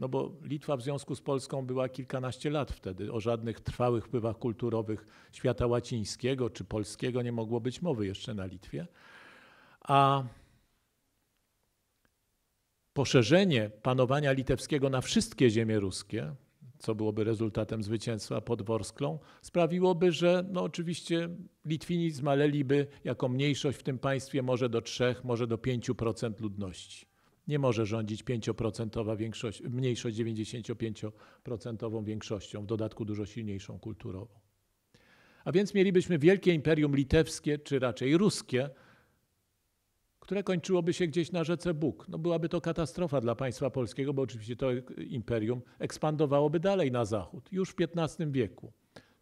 no bo Litwa w związku z Polską była kilkanaście lat wtedy. O żadnych trwałych wpływach kulturowych świata łacińskiego czy polskiego nie mogło być mowy jeszcze na Litwie. A poszerzenie panowania litewskiego na wszystkie ziemie ruskie, co byłoby rezultatem zwycięstwa pod Worsklą, sprawiłoby, że no oczywiście Litwini zmaleliby jako mniejszość w tym państwie może do 3, może do 5% ludności nie może rządzić 5% większość, mniejszość 95% większością, w dodatku dużo silniejszą kulturową. A więc mielibyśmy wielkie imperium litewskie, czy raczej ruskie, które kończyłoby się gdzieś na rzece Bóg. No byłaby to katastrofa dla państwa polskiego, bo oczywiście to imperium ekspandowałoby dalej na zachód, już w XV wieku.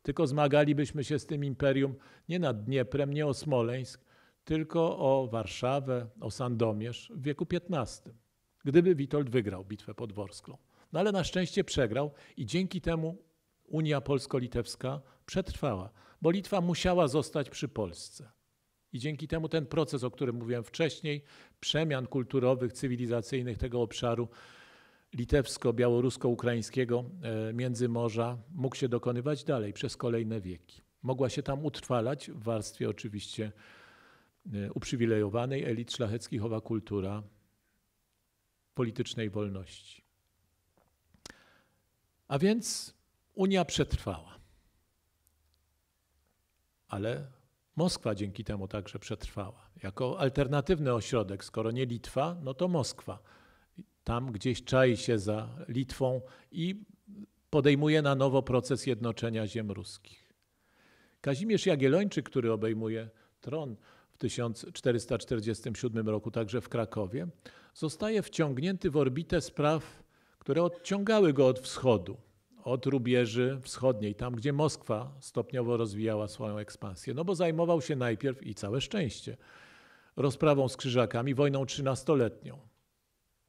Tylko zmagalibyśmy się z tym imperium nie nad Dnieprem, nie o Smoleńsk, tylko o Warszawę, o Sandomierz w wieku XV, gdyby Witold wygrał bitwę podworską. No ale na szczęście przegrał i dzięki temu Unia Polsko-Litewska przetrwała, bo Litwa musiała zostać przy Polsce. I dzięki temu ten proces, o którym mówiłem wcześniej, przemian kulturowych, cywilizacyjnych tego obszaru litewsko-białorusko-ukraińskiego e, Międzymorza mógł się dokonywać dalej przez kolejne wieki. Mogła się tam utrwalać w warstwie oczywiście E, uprzywilejowanej elit szlacheckich owa kultura politycznej wolności. A więc Unia przetrwała. Ale Moskwa dzięki temu także przetrwała. Jako alternatywny ośrodek, skoro nie Litwa, no to Moskwa. Tam gdzieś czai się za Litwą i podejmuje na nowo proces jednoczenia ziem ruskich. Kazimierz Jagiellończyk, który obejmuje tron, w 1447 roku także w Krakowie, zostaje wciągnięty w orbitę spraw, które odciągały go od wschodu, od rubieży wschodniej, tam gdzie Moskwa stopniowo rozwijała swoją ekspansję. No bo zajmował się najpierw i całe szczęście rozprawą z Krzyżakami, wojną trzynastoletnią.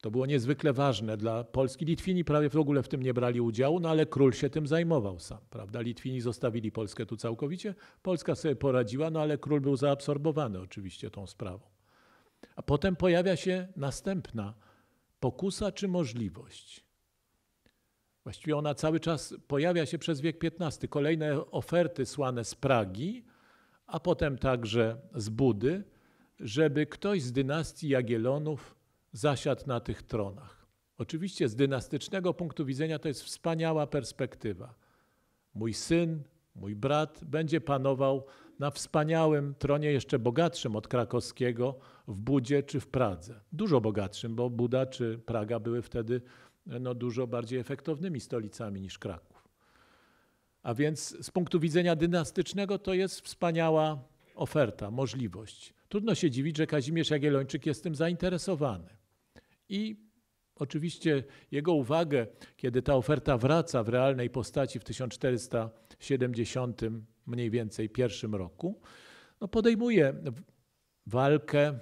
To było niezwykle ważne dla Polski. Litwini prawie w ogóle w tym nie brali udziału, no ale król się tym zajmował sam, prawda? Litwini zostawili Polskę tu całkowicie, Polska sobie poradziła, no ale król był zaabsorbowany oczywiście tą sprawą. A potem pojawia się następna pokusa czy możliwość. Właściwie ona cały czas pojawia się przez wiek XV. Kolejne oferty słane z Pragi, a potem także z Budy, żeby ktoś z dynastii Jagielonów zasiadł na tych tronach. Oczywiście z dynastycznego punktu widzenia to jest wspaniała perspektywa. Mój syn, mój brat będzie panował na wspaniałym tronie, jeszcze bogatszym od krakowskiego, w Budzie czy w Pradze. Dużo bogatszym, bo Buda czy Praga były wtedy no, dużo bardziej efektownymi stolicami niż Kraków. A więc z punktu widzenia dynastycznego to jest wspaniała oferta, możliwość. Trudno się dziwić, że Kazimierz Jagiellończyk jest tym zainteresowany. I Oczywiście jego uwagę, kiedy ta oferta wraca w realnej postaci w 1470 mniej więcej pierwszym roku, no podejmuje walkę e,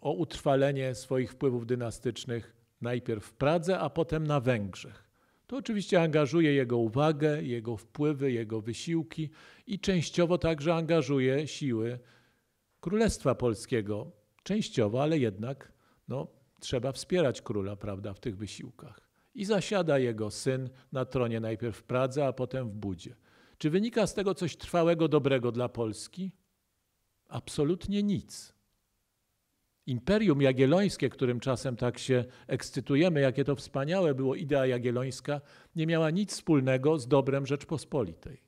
o utrwalenie swoich wpływów dynastycznych najpierw w Pradze, a potem na Węgrzech. To oczywiście angażuje jego uwagę, jego wpływy, jego wysiłki i częściowo także angażuje siły Królestwa Polskiego. Częściowo, ale jednak no, trzeba wspierać króla, prawda, w tych wysiłkach. I zasiada jego syn na tronie najpierw w Pradze, a potem w Budzie. Czy wynika z tego coś trwałego, dobrego dla Polski? Absolutnie nic. Imperium Jagiellońskie, którym czasem tak się ekscytujemy, jakie to wspaniałe było idea jagiellońska, nie miała nic wspólnego z dobrem Rzeczpospolitej.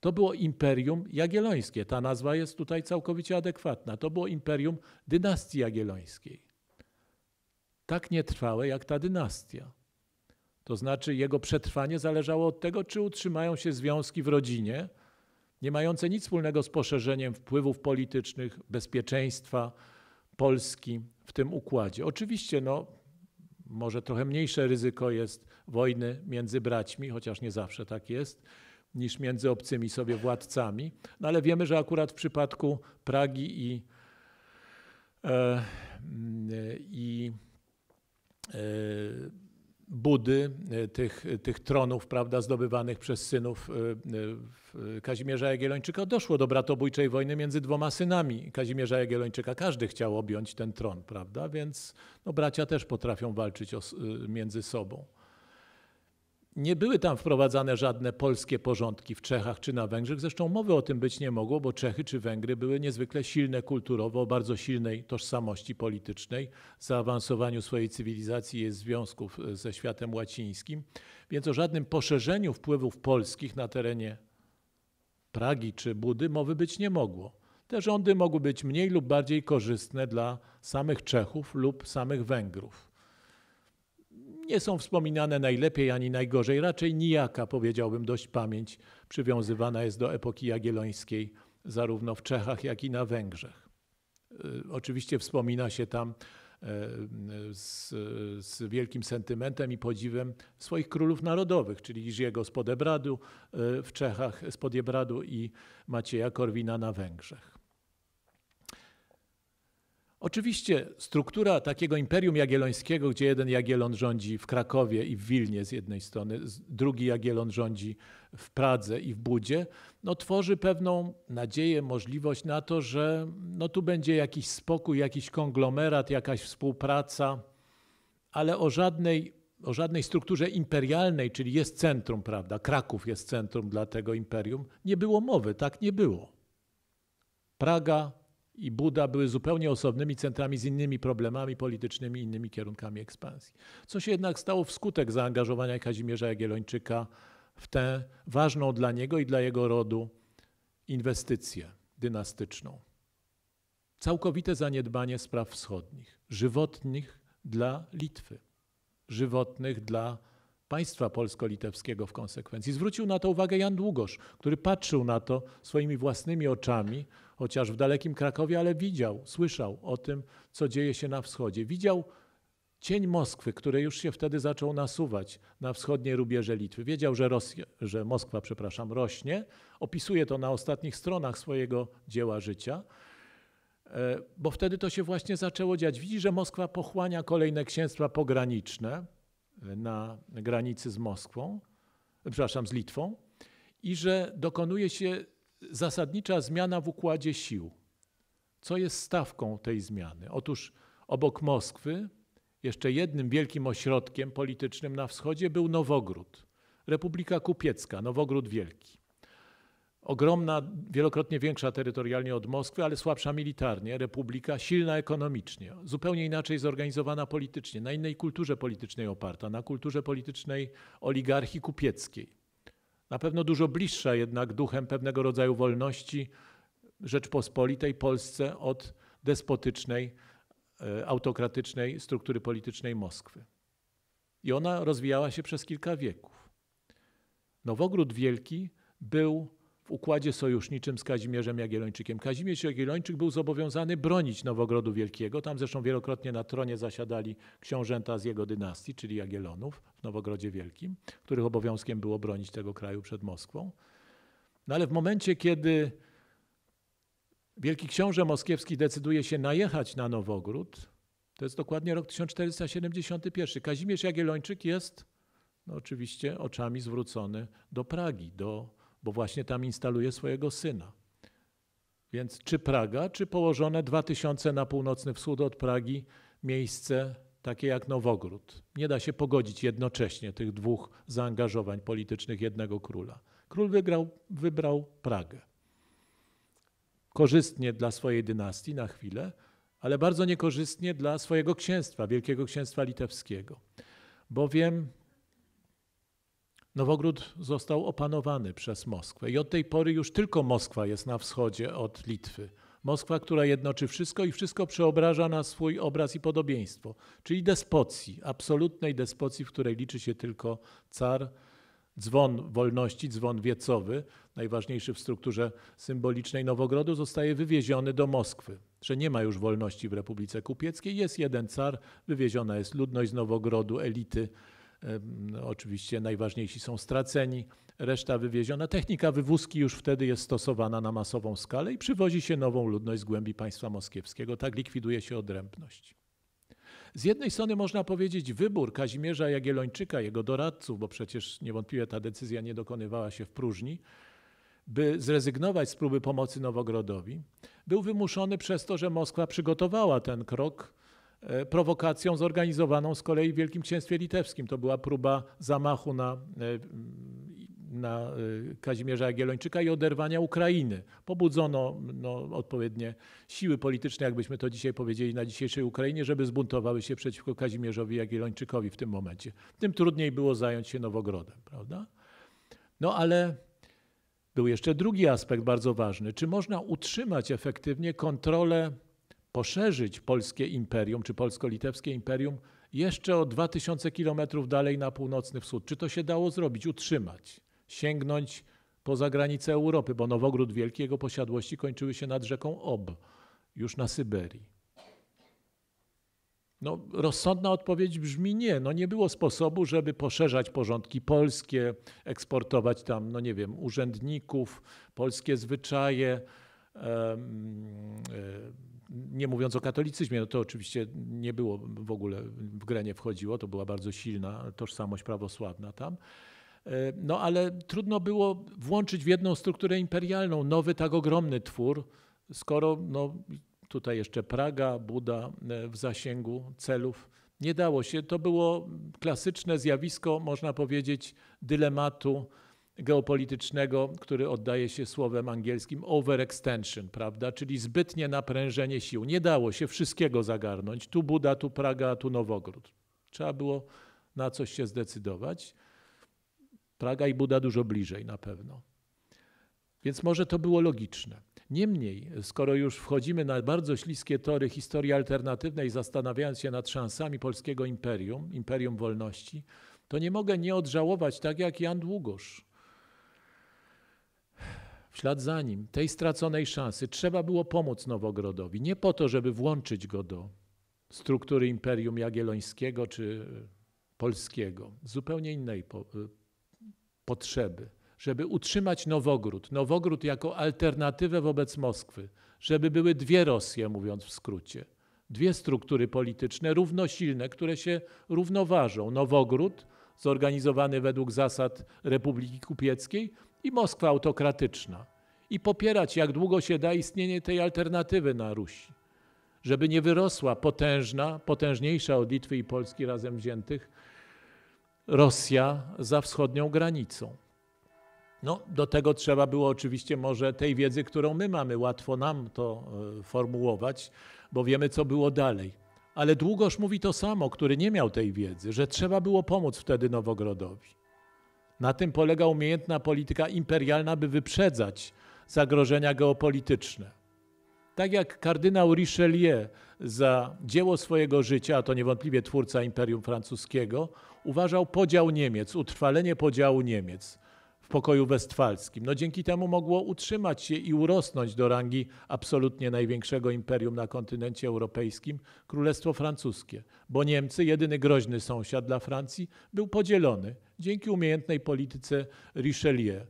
To było imperium jagiellońskie. Ta nazwa jest tutaj całkowicie adekwatna. To było imperium dynastii jagiellońskiej tak nietrwałe jak ta dynastia. To znaczy jego przetrwanie zależało od tego, czy utrzymają się związki w rodzinie, nie mające nic wspólnego z poszerzeniem wpływów politycznych, bezpieczeństwa Polski w tym układzie. Oczywiście no, może trochę mniejsze ryzyko jest wojny między braćmi, chociaż nie zawsze tak jest, niż między obcymi sobie władcami. No ale wiemy, że akurat w przypadku Pragi i, e, mm, i E, budy e, tych, tych tronów prawda, zdobywanych przez synów e, Kazimierza Jagiellończyka doszło do bratobójczej wojny między dwoma synami Kazimierza Jagiellończyka. Każdy chciał objąć ten tron, prawda? więc no, bracia też potrafią walczyć o, między sobą. Nie były tam wprowadzane żadne polskie porządki w Czechach czy na Węgrzech. Zresztą mowy o tym być nie mogło, bo Czechy czy Węgry były niezwykle silne kulturowo, o bardzo silnej tożsamości politycznej, zaawansowaniu swojej cywilizacji i związków e, ze światem łacińskim. Więc o żadnym poszerzeniu wpływów polskich na terenie Pragi czy Budy mowy być nie mogło. Te rządy mogły być mniej lub bardziej korzystne dla samych Czechów lub samych Węgrów nie są wspominane najlepiej ani najgorzej, raczej nijaka, powiedziałbym, dość pamięć przywiązywana jest do epoki jagiellońskiej, zarówno w Czechach, jak i na Węgrzech. Y, oczywiście wspomina się tam e, z, z, wielkim sentymentem i podziwem swoich królów narodowych, czyli Iziego z Podebradu y, w Czechach, z Podiebradu i Macieja Korwina na Węgrzech. Oczywiście struktura takiego imperium jagiellońskiego, gdzie jeden Jagielon rządzi w Krakowie i w Wilnie z jednej strony, drugi Jagielon rządzi w Pradze i w Budzie, no, tworzy pewną nadzieję, możliwość na to, że no, tu będzie jakiś spokój, jakiś konglomerat, jakaś współpraca, ale o żadnej, o żadnej strukturze imperialnej, czyli jest centrum, prawda, Kraków jest centrum dla tego imperium, nie było mowy, tak nie było. Praga, i Buda były zupełnie osobnymi centrami z innymi problemami politycznymi, innymi kierunkami ekspansji. Co się jednak stało wskutek zaangażowania Kazimierza Jagiellończyka w tę ważną dla niego i dla jego rodu inwestycję dynastyczną. Całkowite zaniedbanie spraw wschodnich, żywotnych dla Litwy, żywotnych dla państwa polsko-litewskiego w konsekwencji. Zwrócił na to uwagę Jan Długosz, który patrzył na to swoimi własnymi oczami, chociaż w dalekim Krakowie, ale widział, słyszał o tym, co dzieje się na wschodzie. Widział cień Moskwy, który już się wtedy zaczął nasuwać na wschodniej rubieże Litwy. Wiedział, że, Rosja, że Moskwa przepraszam, rośnie. Opisuje to na ostatnich stronach swojego dzieła życia. E, bo wtedy to się właśnie zaczęło dziać. Widzi, że Moskwa pochłania kolejne księstwa pograniczne e, na granicy z Moskwą, e, przepraszam, z Litwą i że dokonuje się zasadnicza zmiana w układzie sił. Co jest stawką tej zmiany? Otóż obok Moskwy, jeszcze jednym wielkim ośrodkiem politycznym na wschodzie był Nowogród, Republika Kupiecka, Nowogród Wielki. Ogromna, wielokrotnie większa terytorialnie od Moskwy, ale słabsza militarnie, republika, silna ekonomicznie, zupełnie inaczej zorganizowana politycznie, na innej kulturze politycznej oparta, na kulturze politycznej oligarchii kupieckiej na pewno dużo bliższa jednak duchem pewnego rodzaju wolności Rzeczpospolitej Polsce od despotycznej, e, autokratycznej struktury politycznej Moskwy. I ona rozwijała się przez kilka wieków. Nowogród Wielki był w układzie sojuszniczym z Kazimierzem Jagiellończykiem. Kazimierz Jagiellończyk był zobowiązany bronić Nowogrodu Wielkiego. Tam zresztą wielokrotnie na tronie zasiadali książęta z jego dynastii, czyli Jagiellonów w Nowogrodzie Wielkim, których obowiązkiem było bronić tego kraju przed Moskwą. No ale w momencie, kiedy Wielki Książę Moskiewski decyduje się najechać na Nowogród, to jest dokładnie rok 1471. Kazimierz Jagiellończyk jest no oczywiście oczami zwrócony do Pragi, do bo właśnie tam instaluje swojego syna. Więc czy Praga, czy położone 2000 na północny wschód od Pragi miejsce takie jak Nowogród. Nie da się pogodzić jednocześnie tych dwóch zaangażowań politycznych jednego króla. Król wygrał, wybrał Pragę. Korzystnie dla swojej dynastii na chwilę, ale bardzo niekorzystnie dla swojego księstwa, Wielkiego Księstwa Litewskiego. Bowiem Nowogród został opanowany przez Moskwę i od tej pory już tylko Moskwa jest na wschodzie od Litwy. Moskwa, która jednoczy wszystko i wszystko przeobraża na swój obraz i podobieństwo, czyli despocji, absolutnej despocji, w której liczy się tylko car, dzwon wolności, dzwon wiecowy, najważniejszy w strukturze symbolicznej Nowogrodu, zostaje wywieziony do Moskwy, że nie ma już wolności w Republice Kupieckiej. Jest jeden car, wywieziona jest ludność z Nowogrodu, elity no, oczywiście najważniejsi są straceni, reszta wywieziona. Technika wywózki już wtedy jest stosowana na masową skalę i przywozi się nową ludność z głębi państwa moskiewskiego. Tak likwiduje się odrębność. Z jednej strony można powiedzieć wybór Kazimierza Jagiellończyka, jego doradców, bo przecież niewątpliwie ta decyzja nie dokonywała się w próżni, by zrezygnować z próby pomocy Nowogrodowi, był wymuszony przez to, że Moskwa przygotowała ten krok E, prowokacją zorganizowaną z kolei w Wielkim Księstwie Litewskim. To była próba zamachu na, e, na e, Kazimierza Jagiellończyka i oderwania Ukrainy. Pobudzono no, odpowiednie siły polityczne, jakbyśmy to dzisiaj powiedzieli, na dzisiejszej Ukrainie, żeby zbuntowały się przeciwko Kazimierzowi Jagiellończykowi w tym momencie. Tym trudniej było zająć się Nowogrodem, prawda? No ale był jeszcze drugi aspekt bardzo ważny. Czy można utrzymać efektywnie kontrolę poszerzyć polskie imperium, czy polsko-litewskie imperium jeszcze o 2000 kilometrów dalej na północny wschód. Czy to się dało zrobić, utrzymać, sięgnąć poza granice Europy, bo Nowogród Wielki, jego posiadłości kończyły się nad rzeką Ob, już na Syberii. No, rozsądna odpowiedź brzmi nie. No, nie było sposobu, żeby poszerzać porządki polskie, eksportować tam, no nie wiem, urzędników, polskie zwyczaje. Um, y nie mówiąc o katolicyzmie, no to oczywiście nie było w ogóle, w grę nie wchodziło, to była bardzo silna tożsamość prawosławna tam. E, no ale trudno było włączyć w jedną strukturę imperialną nowy, tak ogromny twór, skoro no, tutaj jeszcze Praga, Buda e, w zasięgu celów. Nie dało się. To było klasyczne zjawisko, można powiedzieć, dylematu geopolitycznego, który oddaje się słowem angielskim overextension, prawda? czyli zbytnie naprężenie sił. Nie dało się wszystkiego zagarnąć. Tu Buda, tu Praga, tu Nowogród. Trzeba było na coś się zdecydować. Praga i Buda dużo bliżej na pewno. Więc może to było logiczne. Niemniej, skoro już wchodzimy na bardzo śliskie tory historii alternatywnej, zastanawiając się nad szansami polskiego imperium, imperium wolności, to nie mogę nie odżałować, tak jak Jan Długosz, w ślad za nim, tej straconej szansy, trzeba było pomóc Nowogrodowi. Nie po to, żeby włączyć go do struktury Imperium Jagiellońskiego czy e, polskiego, zupełnie innej po, e, potrzeby, żeby utrzymać Nowogród, Nowogród jako alternatywę wobec Moskwy, żeby były dwie Rosje, mówiąc w skrócie, dwie struktury polityczne równosilne, które się równoważą. Nowogród zorganizowany według zasad Republiki Kupieckiej i Moskwa autokratyczna i popierać jak długo się da istnienie tej alternatywy na Rusi, żeby nie wyrosła potężna, potężniejsza od Litwy i Polski razem wziętych Rosja za wschodnią granicą. No, do tego trzeba było oczywiście może tej wiedzy, którą my mamy, łatwo nam to e, formułować, bo wiemy, co było dalej. Ale Długosz mówi to samo, który nie miał tej wiedzy, że trzeba było pomóc wtedy Nowogrodowi. Na tym polega umiejętna polityka imperialna, by wyprzedzać zagrożenia geopolityczne. Tak jak kardynał Richelieu za dzieło swojego życia, a to niewątpliwie twórca Imperium Francuskiego, uważał podział Niemiec, utrwalenie podziału Niemiec pokoju westfalskim. No dzięki temu mogło utrzymać się i urosnąć do rangi absolutnie największego imperium na kontynencie europejskim, Królestwo Francuskie, bo Niemcy, jedyny groźny sąsiad dla Francji, był podzielony dzięki umiejętnej polityce Richelieu,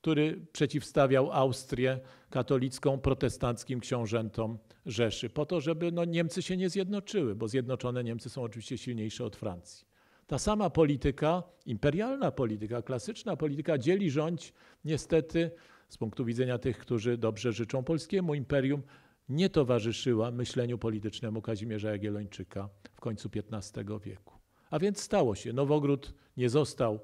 który przeciwstawiał Austrię katolicką protestanckim książętom Rzeszy, po to, żeby no, Niemcy się nie zjednoczyły, bo zjednoczone Niemcy są oczywiście silniejsze od Francji. Ta sama polityka, imperialna polityka, klasyczna polityka dzieli rząd niestety z punktu widzenia tych, którzy dobrze życzą polskiemu imperium, nie towarzyszyła myśleniu politycznemu Kazimierza Jagiellończyka w końcu XV wieku. A więc stało się. Nowogród nie został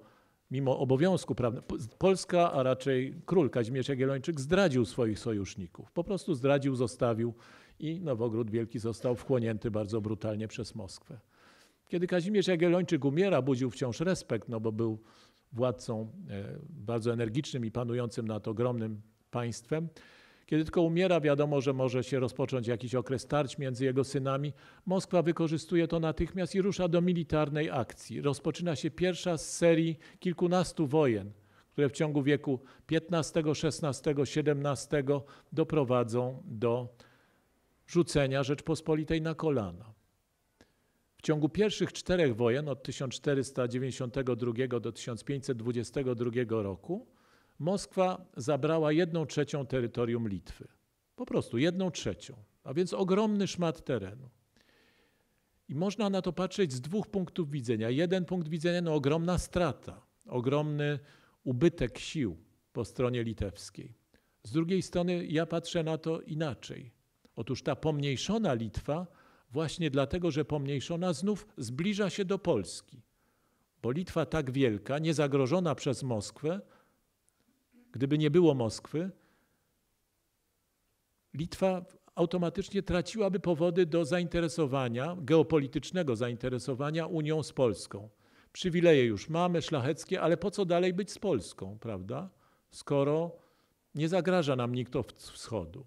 mimo obowiązku prawnego. Polska, a raczej król Kazimierz Jagiellończyk zdradził swoich sojuszników. Po prostu zdradził, zostawił i Nowogród Wielki został wchłonięty bardzo brutalnie przez Moskwę. Kiedy Kazimierz Jagiellończyk umiera, budził wciąż respekt, no bo był władcą e, bardzo energicznym i panującym nad ogromnym państwem. Kiedy tylko umiera, wiadomo, że może się rozpocząć jakiś okres tarć między jego synami. Moskwa wykorzystuje to natychmiast i rusza do militarnej akcji. Rozpoczyna się pierwsza z serii kilkunastu wojen, które w ciągu wieku XV, XVI, XVII doprowadzą do rzucenia Rzeczpospolitej na kolana ciągu pierwszych czterech wojen od 1492 do 1522 roku Moskwa zabrała jedną trzecią terytorium Litwy. Po prostu jedną trzecią, a więc ogromny szmat terenu. I można na to patrzeć z dwóch punktów widzenia. Jeden punkt widzenia no ogromna strata, ogromny ubytek sił po stronie litewskiej. Z drugiej strony ja patrzę na to inaczej. Otóż ta pomniejszona Litwa właśnie dlatego, że pomniejszona znów zbliża się do Polski. Bo Litwa tak wielka, niezagrożona przez Moskwę, gdyby nie było Moskwy, Litwa automatycznie traciłaby powody do zainteresowania, geopolitycznego zainteresowania Unią z Polską. Przywileje już mamy, szlacheckie, ale po co dalej być z Polską, prawda? Skoro nie zagraża nam nikt od wschodu.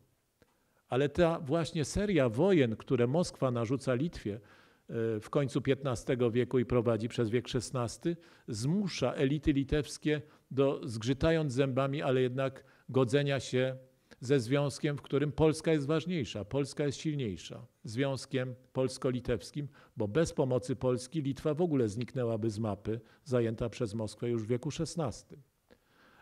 Ale ta właśnie seria wojen, które Moskwa narzuca Litwie e, w końcu XV wieku i prowadzi przez wiek XVI, zmusza elity litewskie do, zgrzytając zębami, ale jednak godzenia się ze związkiem, w którym Polska jest ważniejsza, Polska jest silniejsza, związkiem polsko-litewskim, bo bez pomocy Polski Litwa w ogóle zniknęłaby z mapy zajęta przez Moskwę już w wieku XVI.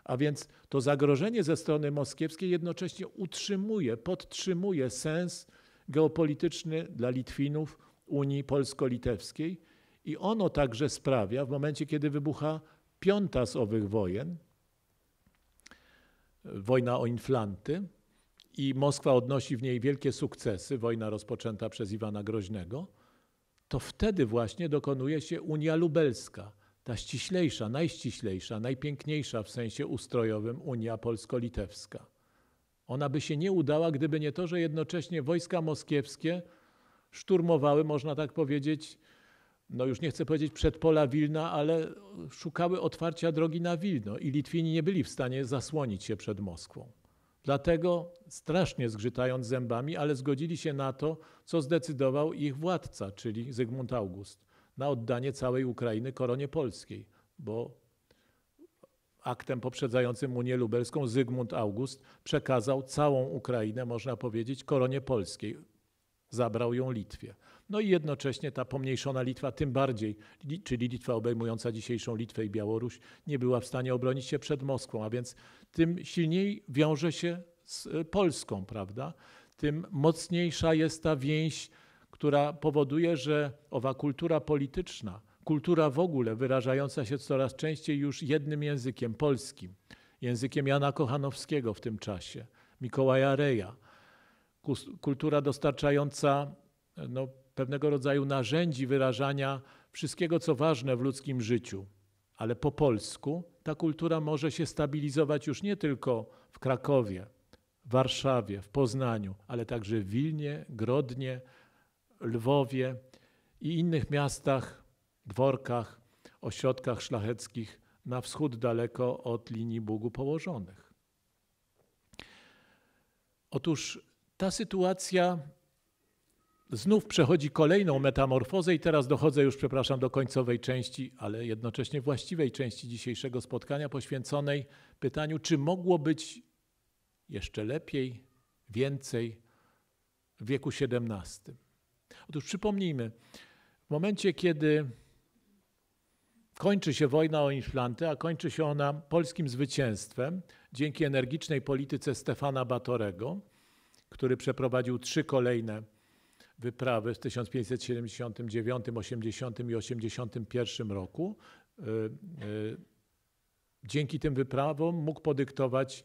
A więc to zagrożenie ze strony moskiewskiej jednocześnie utrzymuje, podtrzymuje sens geopolityczny dla Litwinów Unii Polsko-Litewskiej i ono także sprawia, w momencie kiedy wybucha piąta z owych wojen, wojna o Inflanty, i Moskwa odnosi w niej wielkie sukcesy, wojna rozpoczęta przez Iwana Groźnego, to wtedy właśnie dokonuje się Unia Lubelska, ta ściślejsza, najściślejsza, najpiękniejsza w sensie ustrojowym Unia Polsko-Litewska. Ona by się nie udała, gdyby nie to, że jednocześnie wojska moskiewskie szturmowały, można tak powiedzieć, no już nie chcę powiedzieć przed pola Wilna, ale szukały otwarcia drogi na Wilno no i Litwini nie byli w stanie zasłonić się przed Moskwą. Dlatego strasznie zgrzytając zębami, ale zgodzili się na to, co zdecydował ich władca, czyli Zygmunt August na oddanie całej Ukrainy koronie polskiej, bo aktem poprzedzającym Unię Lubelską Zygmunt August przekazał całą Ukrainę, można powiedzieć, koronie polskiej. Zabrał ją Litwie. No i jednocześnie ta pomniejszona Litwa, tym bardziej, czyli Litwa obejmująca dzisiejszą Litwę i Białoruś, nie była w stanie obronić się przed Moskwą, a więc tym silniej wiąże się z y, Polską, prawda? Tym mocniejsza jest ta więź która powoduje, że owa kultura polityczna, kultura w ogóle wyrażająca się coraz częściej już jednym językiem polskim, językiem Jana Kochanowskiego w tym czasie, Mikołaja Reja, kultura dostarczająca no, pewnego rodzaju narzędzi wyrażania wszystkiego, co ważne w ludzkim życiu. Ale po polsku ta kultura może się stabilizować już nie tylko w Krakowie, w Warszawie, w Poznaniu, ale także w Wilnie, Grodnie, Lwowie i innych miastach, dworkach, ośrodkach szlacheckich na wschód daleko od linii Bugu położonych. Otóż ta sytuacja znów przechodzi kolejną metamorfozę i teraz dochodzę już, przepraszam, do końcowej części, ale jednocześnie właściwej części dzisiejszego spotkania poświęconej pytaniu, czy mogło być jeszcze lepiej, więcej w wieku XVII. Otóż przypomnijmy, w momencie, kiedy kończy się wojna o Inflanty, a kończy się ona polskim zwycięstwem dzięki energicznej polityce Stefana Batorego, który przeprowadził trzy kolejne wyprawy w 1579, 80 i 81 roku. Y, y, dzięki tym wyprawom mógł podyktować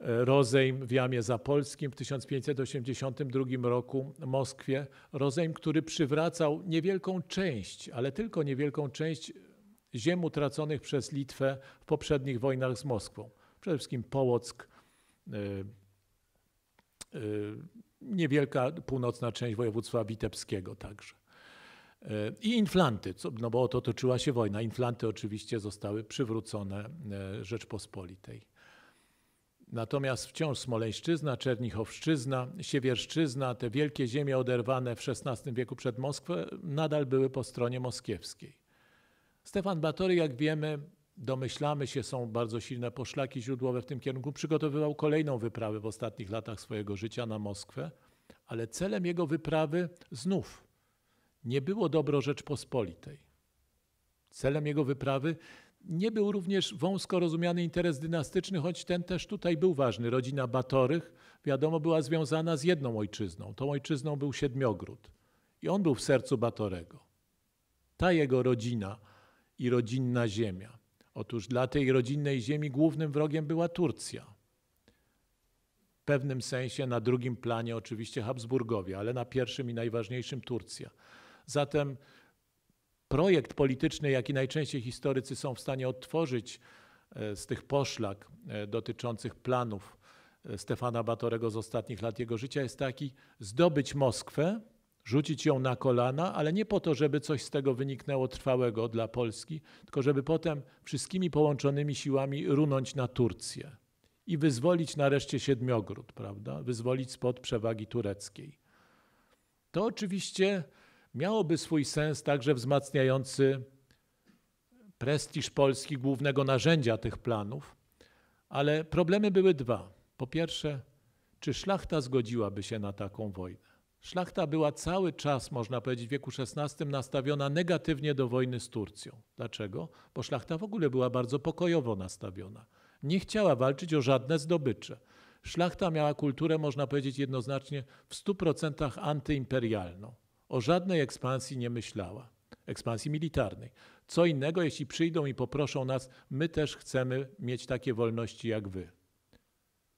rozejm w Jamie Zapolskim w 1582 roku Moskwie. Rozejm, który przywracał niewielką część, ale tylko niewielką część ziem utraconych przez Litwę w poprzednich wojnach z Moskwą. Przede wszystkim Połock, y, y, niewielka północna część województwa witebskiego także. Y, I inflanty, no bo o to toczyła się wojna. Inflanty oczywiście zostały przywrócone Rzeczpospolitej. Natomiast wciąż Smoleńszczyzna, Czernichowszczyzna, Siewierszczyzna, te wielkie ziemie oderwane w XVI wieku przed Moskwę, nadal były po stronie moskiewskiej. Stefan Batory, jak wiemy, domyślamy się, są bardzo silne poszlaki źródłowe w tym kierunku, przygotowywał kolejną wyprawę w ostatnich latach swojego życia na Moskwę, ale celem jego wyprawy znów nie było dobro Rzeczpospolitej. Celem jego wyprawy nie był również wąsko rozumiany interes dynastyczny, choć ten też tutaj był ważny. Rodzina Batorych, wiadomo, była związana z jedną ojczyzną. Tą ojczyzną był Siedmiogród. I on był w sercu Batorego. Ta jego rodzina i rodzinna ziemia. Otóż dla tej rodzinnej ziemi głównym wrogiem była Turcja. W pewnym sensie na drugim planie oczywiście Habsburgowie, ale na pierwszym i najważniejszym Turcja. Zatem projekt polityczny, jaki najczęściej historycy są w stanie odtworzyć e, z tych poszlak e, dotyczących planów e, Stefana Batorego z ostatnich lat jego życia, jest taki: zdobyć Moskwę, rzucić ją na kolana, ale nie po to, żeby coś z tego wyniknęło trwałego dla Polski, tylko żeby potem wszystkimi połączonymi siłami runąć na Turcję i wyzwolić nareszcie Siedmiogród, prawda? Wyzwolić spod przewagi tureckiej. To oczywiście miałoby swój sens także wzmacniający prestiż Polski, głównego narzędzia tych planów, ale problemy były dwa. Po pierwsze, czy szlachta zgodziłaby się na taką wojnę? Szlachta była cały czas, można powiedzieć, w wieku XVI nastawiona negatywnie do wojny z Turcją. Dlaczego? Bo szlachta w ogóle była bardzo pokojowo nastawiona. Nie chciała walczyć o żadne zdobycze. Szlachta miała kulturę, można powiedzieć, jednoznacznie w 100% antyimperialną. O żadnej ekspansji nie myślała, ekspansji militarnej. Co innego, jeśli przyjdą i poproszą nas, my też chcemy mieć takie wolności jak wy.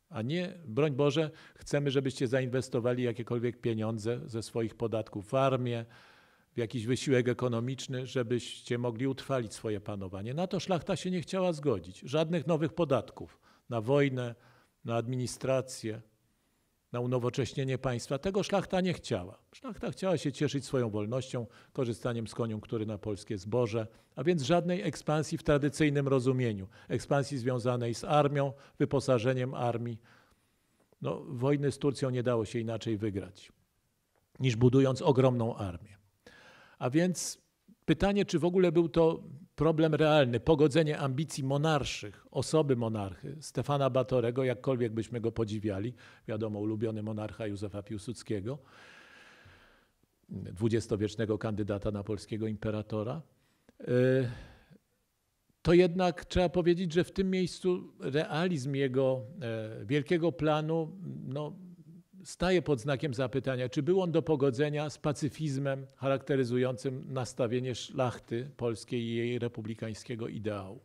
A nie, broń Boże, chcemy, żebyście zainwestowali jakiekolwiek pieniądze ze swoich podatków w armię, w jakiś wysiłek ekonomiczny, żebyście mogli utrwalić swoje panowanie. Na to szlachta się nie chciała zgodzić. Żadnych nowych podatków na wojnę, na administrację na unowocześnienie państwa. Tego szlachta nie chciała. Szlachta chciała się cieszyć swoją wolnością, korzystaniem z koniunktury na polskie zboże, a więc żadnej ekspansji w tradycyjnym rozumieniu, ekspansji związanej z armią, wyposażeniem armii. No, wojny z Turcją nie dało się inaczej wygrać, niż budując ogromną armię. A więc pytanie, czy w ogóle był to problem realny, pogodzenie ambicji monarszych, osoby monarchy, Stefana Batorego, jakkolwiek byśmy go podziwiali, wiadomo, ulubiony monarcha Józefa Piłsudskiego, dwudziestowiecznego kandydata na polskiego imperatora, y, to jednak trzeba powiedzieć, że w tym miejscu realizm jego e, wielkiego planu no, staje pod znakiem zapytania, czy był on do pogodzenia z pacyfizmem charakteryzującym nastawienie szlachty polskiej i jej republikańskiego ideału.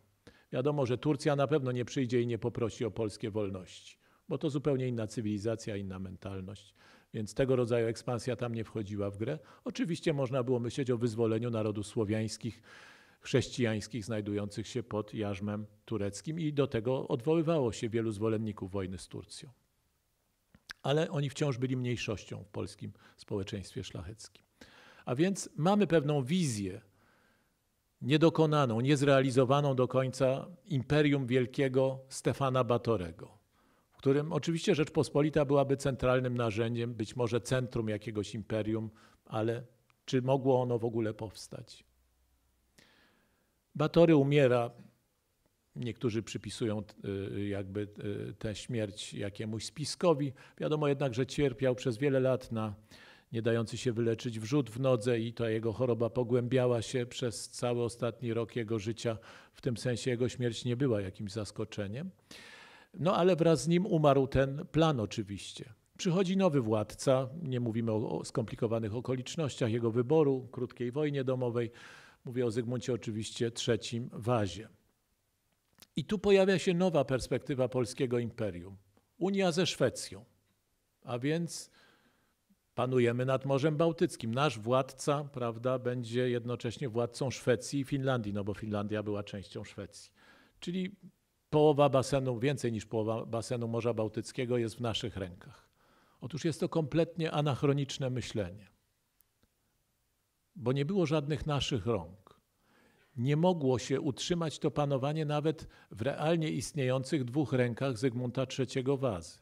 Wiadomo, że Turcja na pewno nie przyjdzie i nie poprosi o polskie wolności, bo to zupełnie inna cywilizacja, inna mentalność, więc tego rodzaju ekspansja tam nie wchodziła w grę. Oczywiście można było myśleć o wyzwoleniu narodów słowiańskich, chrześcijańskich znajdujących się pod jarzmem tureckim i do tego odwoływało się wielu zwolenników wojny z Turcją ale oni wciąż byli mniejszością w polskim społeczeństwie szlacheckim. A więc mamy pewną wizję niedokonaną, niezrealizowaną do końca imperium wielkiego Stefana Batorego, w którym oczywiście Rzeczpospolita byłaby centralnym narzędziem, być może centrum jakiegoś imperium, ale czy mogło ono w ogóle powstać? Batory umiera Niektórzy przypisują y, jakby y, tę śmierć jakiemuś spiskowi. Wiadomo jednak, że cierpiał przez wiele lat na nie dający się wyleczyć wrzód w nodze i ta jego choroba pogłębiała się przez cały ostatni rok jego życia. W tym sensie jego śmierć nie była jakimś zaskoczeniem. No ale wraz z nim umarł ten plan oczywiście. Przychodzi nowy władca, nie mówimy o, o skomplikowanych okolicznościach jego wyboru, krótkiej wojnie domowej. Mówię o Zygmuncie oczywiście trzecim wazie. I tu pojawia się nowa perspektywa polskiego imperium. Unia ze Szwecją. A więc panujemy nad Morzem Bałtyckim. Nasz władca, prawda, będzie jednocześnie władcą Szwecji i Finlandii, no bo Finlandia była częścią Szwecji. Czyli połowa basenu, więcej niż połowa basenu Morza Bałtyckiego jest w naszych rękach. Otóż jest to kompletnie anachroniczne myślenie, bo nie było żadnych naszych rąk nie mogło się utrzymać to panowanie nawet w realnie istniejących dwóch rękach Zygmunta III Wazy.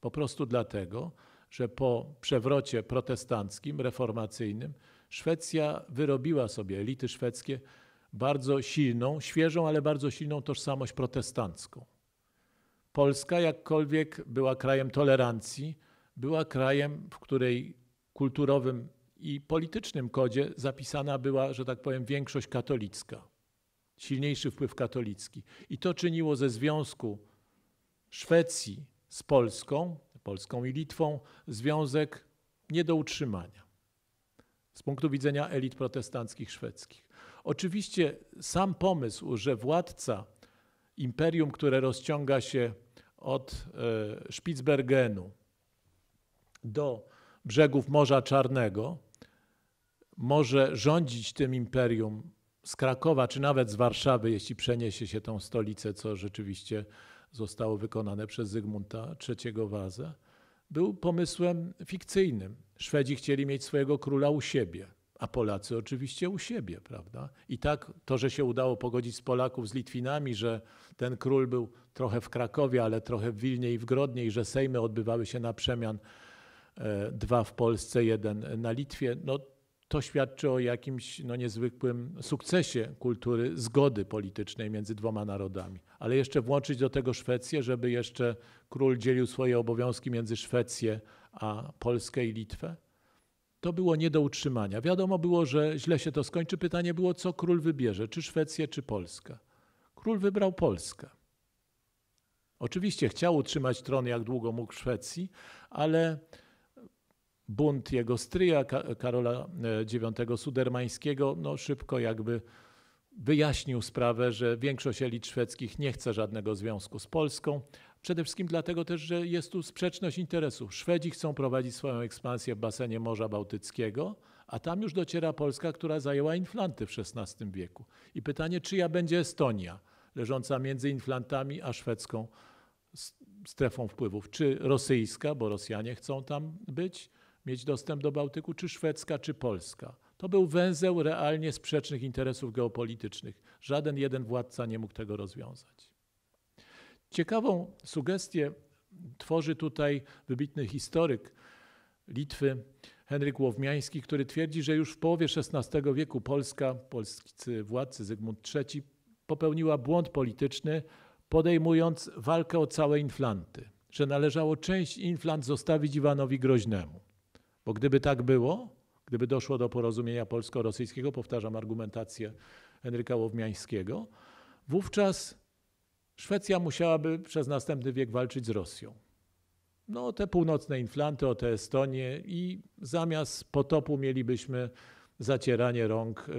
Po prostu dlatego, że po przewrocie protestanckim, reformacyjnym, Szwecja wyrobiła sobie, elity szwedzkie, bardzo silną, świeżą, ale bardzo silną tożsamość protestancką. Polska, jakkolwiek była krajem tolerancji, była krajem, w której kulturowym i politycznym kodzie zapisana była, że tak powiem, większość katolicka, silniejszy wpływ katolicki. I to czyniło ze związku Szwecji z Polską, Polską i Litwą, związek nie do utrzymania z punktu widzenia elit protestanckich szwedzkich. Oczywiście sam pomysł, że władca imperium, które rozciąga się od e, Spitsbergenu do brzegów Morza Czarnego, może rządzić tym imperium z Krakowa, czy nawet z Warszawy, jeśli przeniesie się tą stolicę, co rzeczywiście zostało wykonane przez Zygmunta III Wazę, był pomysłem fikcyjnym. Szwedzi chcieli mieć swojego króla u siebie, a Polacy oczywiście u siebie, prawda? I tak to, że się udało pogodzić z Polaków, z Litwinami, że ten król był trochę w Krakowie, ale trochę w Wilnie i w Grodnie i że sejmy odbywały się na przemian, e, dwa w Polsce, jeden na Litwie, no to świadczy o jakimś no, niezwykłym sukcesie kultury zgody politycznej między dwoma narodami. Ale jeszcze włączyć do tego Szwecję, żeby jeszcze król dzielił swoje obowiązki między Szwecję a Polskę i Litwę. To było nie do utrzymania. Wiadomo było, że źle się to skończy. Pytanie było, co król wybierze, czy Szwecję, czy Polskę. Król wybrał Polskę. Oczywiście chciał utrzymać tron jak długo mógł Szwecji, ale bunt jego stryja Karola e, IX Sudermańskiego no szybko jakby wyjaśnił sprawę, że większość elit szwedzkich nie chce żadnego związku z Polską. Przede wszystkim dlatego też, że jest tu sprzeczność interesów. Szwedzi chcą prowadzić swoją ekspansję w basenie Morza Bałtyckiego, a tam już dociera Polska, która zajęła inflanty w XVI wieku. I pytanie, czyja będzie Estonia, leżąca między inflantami a szwedzką strefą wpływów? Czy rosyjska, bo Rosjanie chcą tam być, mieć dostęp do Bałtyku, czy Szwedzka, czy Polska. To był węzeł realnie sprzecznych interesów geopolitycznych. Żaden jeden władca nie mógł tego rozwiązać. Ciekawą sugestię tworzy tutaj wybitny historyk Litwy Henryk Łowmiański, który twierdzi, że już w połowie XVI wieku Polska, polscy władcy Zygmunt III popełniła błąd polityczny, podejmując walkę o całe Inflanty, że należało część Inflant zostawić Iwanowi Groźnemu. Bo gdyby tak było, gdyby doszło do porozumienia polsko-rosyjskiego, powtarzam argumentację Henryka Łowmiańskiego, wówczas Szwecja musiałaby przez następny wiek walczyć z Rosją. No, o te północne inflanty, o te Estonie i zamiast potopu mielibyśmy zacieranie rąk, e, e,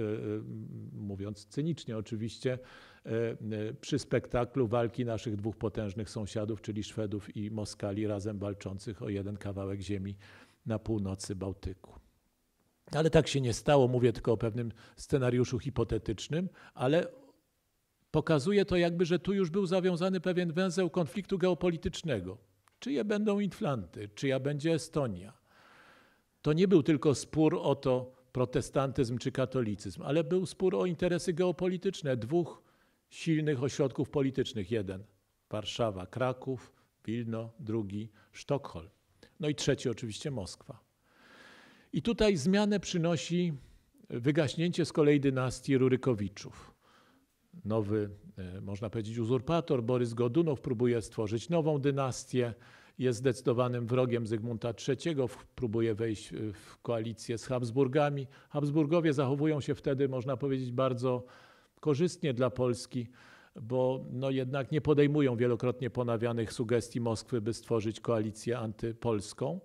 mówiąc cynicznie oczywiście, e, przy spektaklu walki naszych dwóch potężnych sąsiadów, czyli Szwedów i Moskali, razem walczących o jeden kawałek ziemi na północy Bałtyku. Ale tak się nie stało, mówię tylko o pewnym scenariuszu hipotetycznym, ale pokazuje to jakby, że tu już był zawiązany pewien węzeł konfliktu geopolitycznego. Czyje będą Inflanty, czyja będzie Estonia. To nie był tylko spór o to protestantyzm czy katolicyzm, ale był spór o interesy geopolityczne dwóch silnych ośrodków politycznych. Jeden Warszawa, Kraków, Wilno, drugi Sztokholm. No i trzeci oczywiście Moskwa. I tutaj zmianę przynosi wygaśnięcie z kolei dynastii Rurykowiczów. Nowy, e, można powiedzieć, uzurpator Borys Godunow próbuje stworzyć nową dynastię. Jest zdecydowanym wrogiem Zygmunta III, próbuje wejść e, w koalicję z Habsburgami. Habsburgowie zachowują się wtedy, można powiedzieć, bardzo korzystnie dla Polski bo no jednak nie podejmują wielokrotnie ponawianych sugestii Moskwy, by stworzyć koalicję antypolską.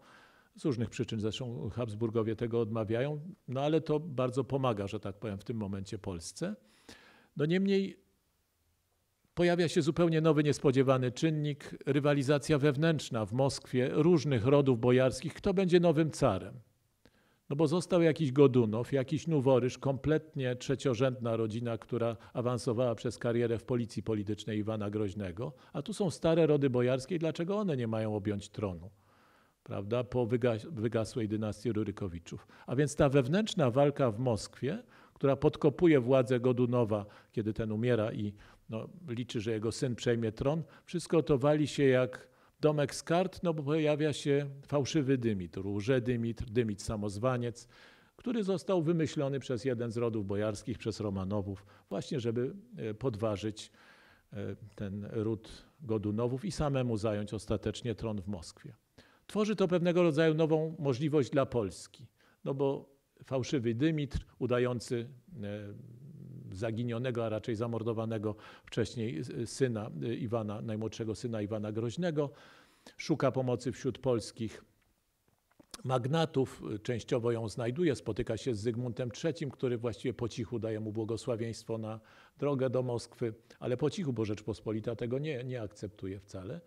Z różnych przyczyn zresztą Habsburgowie tego odmawiają, no ale to bardzo pomaga, że tak powiem, w tym momencie Polsce. No niemniej pojawia się zupełnie nowy, niespodziewany czynnik rywalizacja wewnętrzna w Moskwie różnych rodów bojarskich, kto będzie nowym carem. No bo został jakiś Godunow, jakiś Noworyż, kompletnie trzeciorzędna rodzina, która awansowała przez karierę w policji politycznej Iwana Groźnego, a tu są stare rody bojarskie i dlaczego one nie mają objąć tronu? Prawda, po wygas wygasłej dynastii Rurykowiczów. A więc ta wewnętrzna walka w Moskwie, która podkopuje władzę Godunowa, kiedy ten umiera i no, liczy, że jego syn przejmie tron, wszystko to wali się jak domek z kart, no bo pojawia się fałszywy dymitr, łże-dymitr, dymit samozwaniec, który został wymyślony przez jeden z rodów bojarskich, przez Romanowów, właśnie żeby e, podważyć e, ten ród Godunowów i samemu zająć ostatecznie tron w Moskwie. Tworzy to pewnego rodzaju nową możliwość dla Polski, no bo fałszywy dymitr udający e, zaginionego, a raczej zamordowanego wcześniej syna y, Iwana, najmłodszego syna Iwana Groźnego. Szuka pomocy wśród polskich magnatów, częściowo ją znajduje, spotyka się z Zygmuntem III, który właściwie po cichu daje mu błogosławieństwo na drogę do Moskwy, ale po cichu, bo Rzeczpospolita tego nie, nie akceptuje wcale.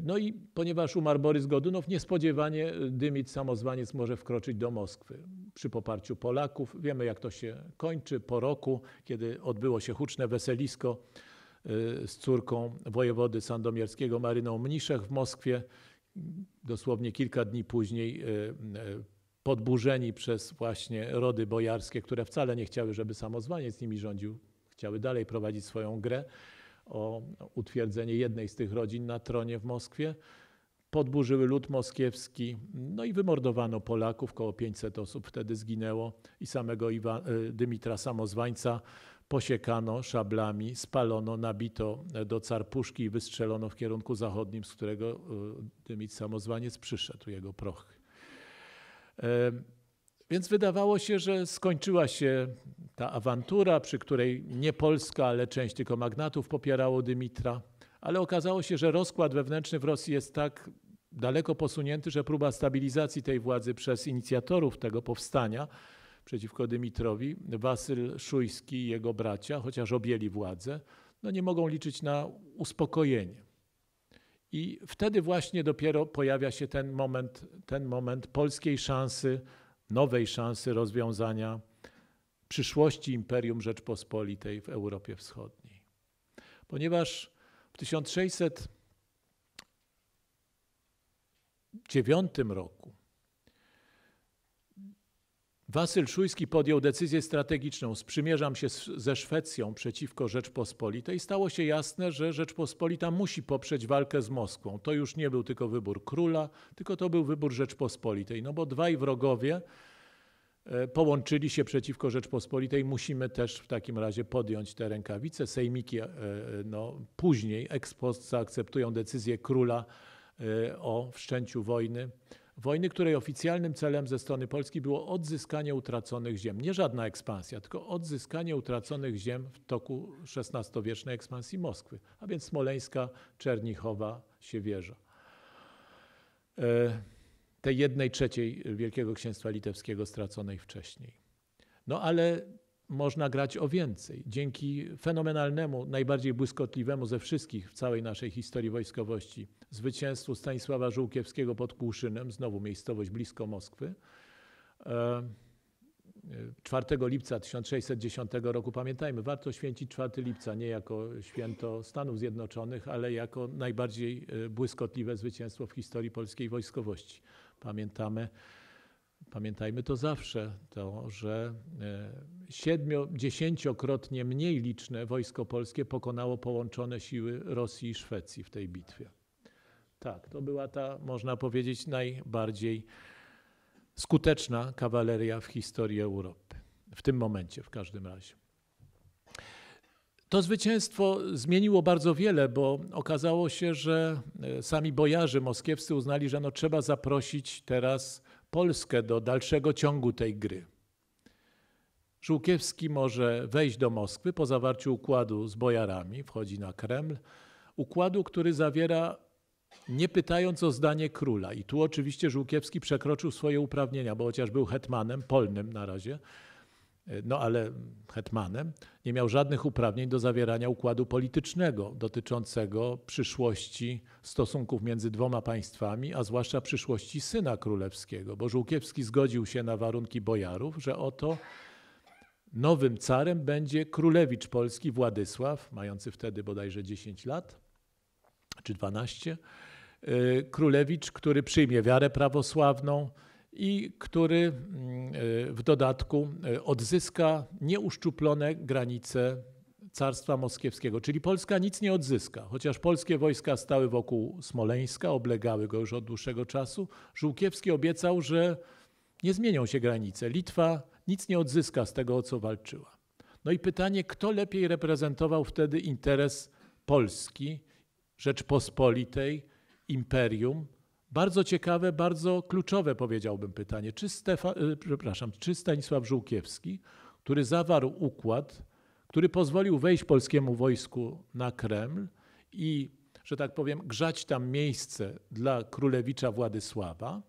No i ponieważ umarł Borys Godunow, niespodziewanie Dymit samozwaniec może wkroczyć do Moskwy przy poparciu Polaków. Wiemy jak to się kończy po roku, kiedy odbyło się huczne weselisko y, z córką wojewody sandomierskiego Maryną Mniszech w Moskwie. Dosłownie kilka dni później y, y, podburzeni przez właśnie rody bojarskie, które wcale nie chciały, żeby samozwaniec nimi rządził, chciały dalej prowadzić swoją grę, o utwierdzenie jednej z tych rodzin na tronie w Moskwie. Podburzyły lud moskiewski, no i wymordowano Polaków, około 500 osób wtedy zginęło i samego Iwa, e, Dymitra Samozwańca posiekano szablami, spalono, nabito do carpuszki i wystrzelono w kierunku zachodnim, z którego e, Dymit Samozwaniec przyszedł, jego proch. E, więc wydawało się, że skończyła się ta awantura, przy której nie Polska, ale część tylko magnatów popierało Dymitra. Ale okazało się, że rozkład wewnętrzny w Rosji jest tak daleko posunięty, że próba stabilizacji tej władzy przez inicjatorów tego powstania przeciwko Dymitrowi, Wasyl Szujski i jego bracia, chociaż objęli władzę, no nie mogą liczyć na uspokojenie. I wtedy właśnie dopiero pojawia się ten moment, ten moment polskiej szansy nowej szansy rozwiązania przyszłości Imperium Rzeczpospolitej w Europie Wschodniej. Ponieważ w 1609 roku Wasyl Szujski podjął decyzję strategiczną. Sprzymierzam się ze Szwecją przeciwko Rzeczpospolitej. Stało się jasne, że Rzeczpospolita musi poprzeć walkę z Moskwą. To już nie był tylko wybór króla, tylko to był wybór Rzeczpospolitej. No bo dwaj wrogowie e, połączyli się przeciwko Rzeczpospolitej. Musimy też w takim razie podjąć te rękawice. Sejmiki e, e, no, później ex post zaakceptują decyzję króla o wszczęciu wojny Wojny, której oficjalnym celem ze strony Polski było odzyskanie utraconych ziem. Nie żadna ekspansja, tylko odzyskanie utraconych ziem w toku XVI-wiecznej ekspansji Moskwy, a więc Smoleńska, Czernichowa, Siewierza. E, tej jednej trzeciej Wielkiego Księstwa Litewskiego straconej wcześniej. No ale można grać o więcej. Dzięki fenomenalnemu, najbardziej błyskotliwemu ze wszystkich w całej naszej historii wojskowości zwycięstwu Stanisława Żółkiewskiego pod Kłuszynem, znowu miejscowość blisko Moskwy, 4 e, lipca 1610 roku. Pamiętajmy, warto święcić 4 lipca nie jako święto Stanów Zjednoczonych, ale jako najbardziej e, błyskotliwe zwycięstwo w historii polskiej wojskowości. Pamiętamy, pamiętajmy to zawsze, to, że e, dziesięciokrotnie mniej liczne wojsko polskie pokonało połączone siły Rosji i Szwecji w tej bitwie. Tak, to była ta, można powiedzieć, najbardziej skuteczna kawaleria w historii Europy. W tym momencie w każdym razie. To zwycięstwo zmieniło bardzo wiele, bo okazało się, że e, sami bojarzy moskiewscy uznali, że no trzeba zaprosić teraz Polskę do dalszego ciągu tej gry. Żółkiewski może wejść do Moskwy po zawarciu układu z bojarami, wchodzi na Kreml, układu, który zawiera nie pytając o zdanie króla. I tu oczywiście Żółkiewski przekroczył swoje uprawnienia, bo chociaż był hetmanem polnym na razie, e, no ale hetmanem, nie miał żadnych uprawnień do zawierania układu politycznego dotyczącego przyszłości stosunków między dwoma państwami, a zwłaszcza przyszłości syna królewskiego, bo Żółkiewski zgodził się na warunki bojarów, że oto nowym carem będzie królewicz polski Władysław, mający wtedy bodajże 10 lat – czy 12, y, królewicz, który przyjmie wiarę prawosławną i który mm, y, w dodatku y, odzyska nieuszczuplone granice Carstwa Moskiewskiego. Czyli Polska nic nie odzyska, chociaż polskie wojska stały wokół Smoleńska, oblegały go już od dłuższego czasu. Żółkiewski obiecał, że nie zmienią się granice. Litwa nic nie odzyska z tego, o co walczyła. No i pytanie, kto lepiej reprezentował wtedy interes Polski Rzeczpospolitej, imperium. Bardzo ciekawe, bardzo kluczowe powiedziałbym pytanie. Czy, Stefa, e, przepraszam, czy Stanisław Żółkiewski, który zawarł układ, który pozwolił wejść polskiemu wojsku na Kreml i, że tak powiem, grzać tam miejsce dla królewicza Władysława,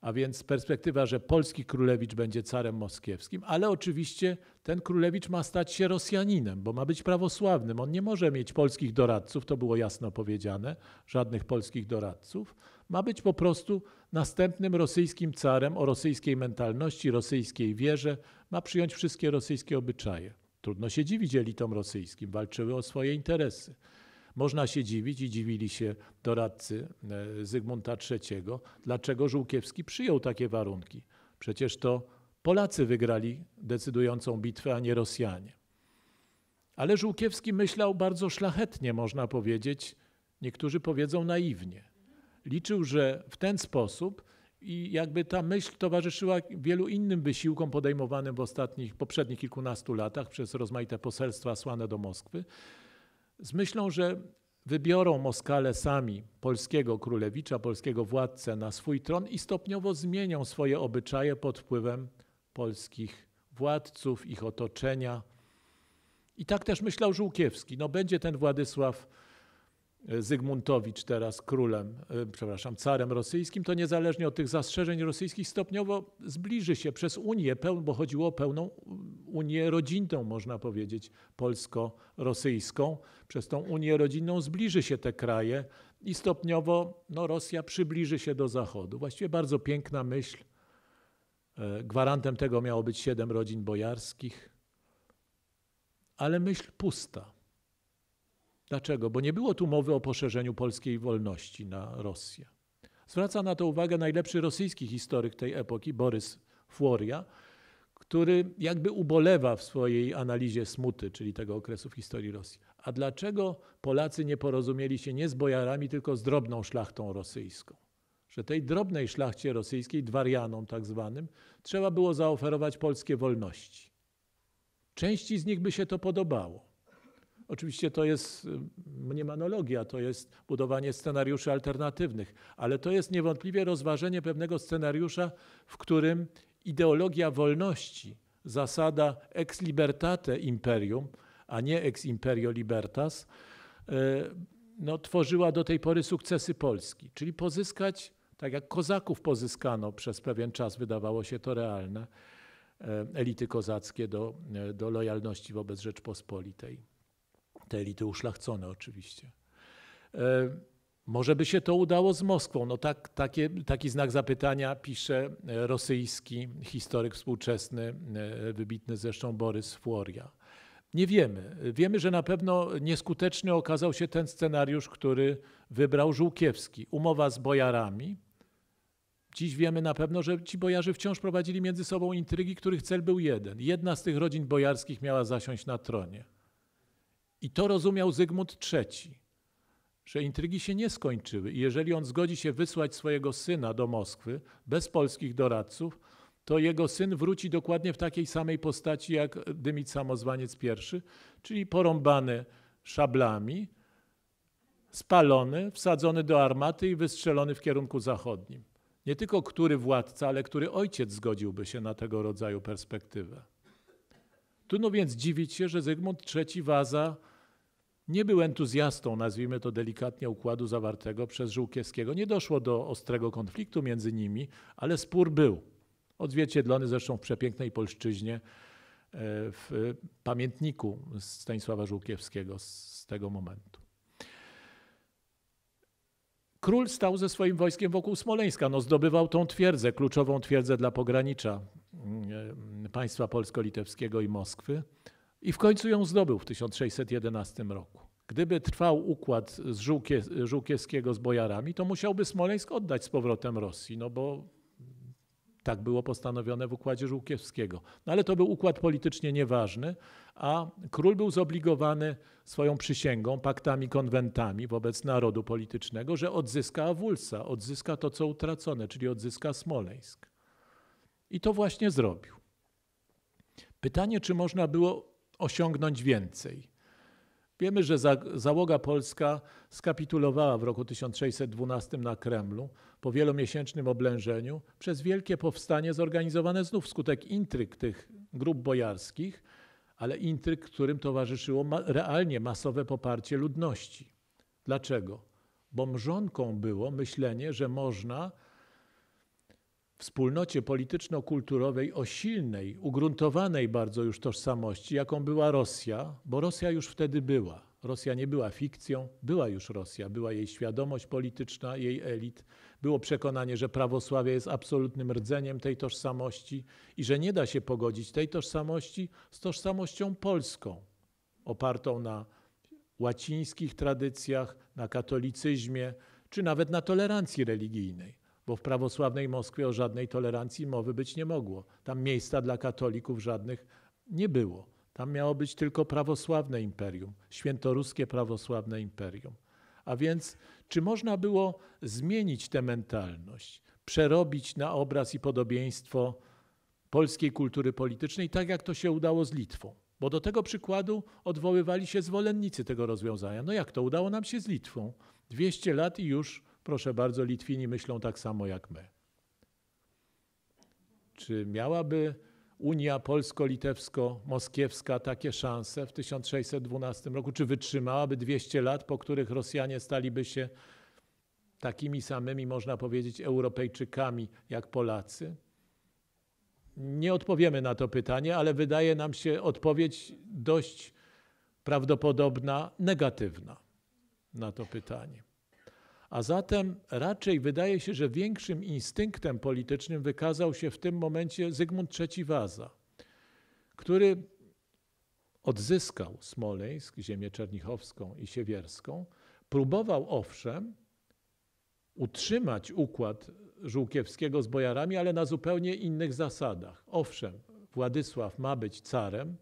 a więc perspektywa, że polski królewicz będzie carem moskiewskim, ale oczywiście ten królewicz ma stać się Rosjaninem, bo ma być prawosławnym. On nie może mieć polskich doradców, to było jasno powiedziane, żadnych polskich doradców. Ma być po prostu następnym rosyjskim carem o rosyjskiej mentalności, rosyjskiej wierze, ma przyjąć wszystkie rosyjskie obyczaje. Trudno się dziwić elitom rosyjskim, walczyły o swoje interesy. Można się dziwić i dziwili się doradcy e, Zygmunta III, dlaczego Żółkiewski przyjął takie warunki. Przecież to Polacy wygrali decydującą bitwę, a nie Rosjanie. Ale Żółkiewski myślał bardzo szlachetnie, można powiedzieć, niektórzy powiedzą naiwnie. Liczył, że w ten sposób i jakby ta myśl towarzyszyła wielu innym wysiłkom podejmowanym w ostatnich, poprzednich kilkunastu latach przez rozmaite poselstwa słane do Moskwy, z myślą, że wybiorą Moskale sami polskiego królewicza, polskiego władcę na swój tron i stopniowo zmienią swoje obyczaje pod wpływem polskich władców, ich otoczenia. I tak też myślał Żółkiewski. No będzie ten Władysław Zygmuntowicz teraz królem, e, przepraszam, carem rosyjskim, to niezależnie od tych zastrzeżeń rosyjskich stopniowo zbliży się przez Unię, bo chodziło o pełną mm, Unię rodzinną, można powiedzieć, polsko-rosyjską. Przez tą Unię rodzinną zbliży się te kraje i stopniowo no, Rosja przybliży się do Zachodu. Właściwie bardzo piękna myśl. E, gwarantem tego miało być siedem rodzin bojarskich, ale myśl pusta Dlaczego? Bo nie było tu mowy o poszerzeniu polskiej wolności na Rosję. Zwraca na to uwagę najlepszy rosyjski historyk tej epoki, Borys Floria, który jakby ubolewa w swojej analizie smuty, czyli tego okresu w historii Rosji. A dlaczego Polacy nie porozumieli się nie z bojarami, tylko z drobną szlachtą rosyjską? Że tej drobnej szlachcie rosyjskiej, dwarianom tak zwanym, trzeba było zaoferować polskie wolności. Części z nich by się to podobało. Oczywiście to jest y, mniemanologia, to jest budowanie scenariuszy alternatywnych, ale to jest niewątpliwie rozważenie pewnego scenariusza, w którym ideologia wolności, zasada ex libertate imperium, a nie ex imperio libertas, y, no, tworzyła do tej pory sukcesy Polski, czyli pozyskać, tak jak kozaków pozyskano przez pewien czas, wydawało się to realne, y, elity kozackie do, do lojalności wobec Rzeczpospolitej. Te elity uszlachcone oczywiście. E, może by się to udało z Moskwą. No tak, takie, taki znak zapytania pisze e, rosyjski historyk współczesny, e, wybitny zresztą Borys Floria. Nie wiemy. Wiemy, że na pewno nieskuteczny okazał się ten scenariusz, który wybrał Żółkiewski. Umowa z bojarami. Dziś wiemy na pewno, że ci bojarzy wciąż prowadzili między sobą intrygi, których cel był jeden. Jedna z tych rodzin bojarskich miała zasiąść na tronie. I to rozumiał Zygmunt III, że intrygi się nie skończyły i jeżeli on zgodzi się wysłać swojego syna do Moskwy bez polskich doradców, to jego syn wróci dokładnie w takiej samej postaci jak Dymit Samozwaniec I, czyli porąbany szablami, spalony, wsadzony do armaty i wystrzelony w kierunku zachodnim. Nie tylko który władca, ale który ojciec zgodziłby się na tego rodzaju perspektywę. Trudno więc dziwić się, że Zygmunt III Waza nie był entuzjastą, nazwijmy to delikatnie, układu zawartego przez Żółkiewskiego. Nie doszło do ostrego konfliktu między nimi, ale spór był. Odzwierciedlony zresztą w przepięknej polszczyźnie, e, w pamiętniku Stanisława Żółkiewskiego z tego momentu. Król stał ze swoim wojskiem wokół Smoleńska, no zdobywał tą twierdzę, kluczową twierdzę dla pogranicza E, państwa polsko-litewskiego i Moskwy i w końcu ją zdobył w 1611 roku. Gdyby trwał układ z Żółkie, Żółkiewskiego z Bojarami, to musiałby Smoleńsk oddać z powrotem Rosji, no bo tak było postanowione w układzie Żółkiewskiego. No ale to był układ politycznie nieważny, a król był zobligowany swoją przysięgą, paktami, konwentami wobec narodu politycznego, że odzyska Awulsa, odzyska to, co utracone, czyli odzyska Smoleńsk. I to właśnie zrobił. Pytanie, czy można było osiągnąć więcej. Wiemy, że załoga polska skapitulowała w roku 1612 na Kremlu po wielomiesięcznym oblężeniu przez wielkie powstanie zorganizowane znów wskutek intryg tych grup bojarskich, ale intryg, którym towarzyszyło ma, realnie masowe poparcie ludności. Dlaczego? Bo mrzonką było myślenie, że można wspólnocie polityczno-kulturowej o silnej, ugruntowanej bardzo już tożsamości, jaką była Rosja, bo Rosja już wtedy była. Rosja nie była fikcją, była już Rosja, była jej świadomość polityczna, jej elit. Było przekonanie, że prawosławie jest absolutnym rdzeniem tej tożsamości i że nie da się pogodzić tej tożsamości z tożsamością polską, opartą na łacińskich tradycjach, na katolicyzmie czy nawet na tolerancji religijnej bo w prawosławnej Moskwie o żadnej tolerancji mowy być nie mogło. Tam miejsca dla katolików żadnych nie było. Tam miało być tylko prawosławne imperium, świętoruskie prawosławne imperium. A więc, czy można było zmienić tę mentalność, przerobić na obraz i podobieństwo polskiej kultury politycznej, tak jak to się udało z Litwą? Bo do tego przykładu odwoływali się zwolennicy tego rozwiązania. No jak to udało nam się z Litwą? 200 lat i już Proszę bardzo, Litwini myślą tak samo jak my. Czy miałaby Unia Polsko-Litewsko-Moskiewska takie szanse w 1612 roku? Czy wytrzymałaby 200 lat, po których Rosjanie staliby się takimi samymi, można powiedzieć, Europejczykami jak Polacy? Nie odpowiemy na to pytanie, ale wydaje nam się odpowiedź dość prawdopodobna negatywna na to pytanie. A zatem raczej wydaje się, że większym instynktem politycznym wykazał się w tym momencie Zygmunt III Waza, który odzyskał Smoleńsk, ziemię czernichowską i siewierską, próbował owszem utrzymać układ Żółkiewskiego z bojarami, ale na zupełnie innych zasadach. Owszem, Władysław ma być carem,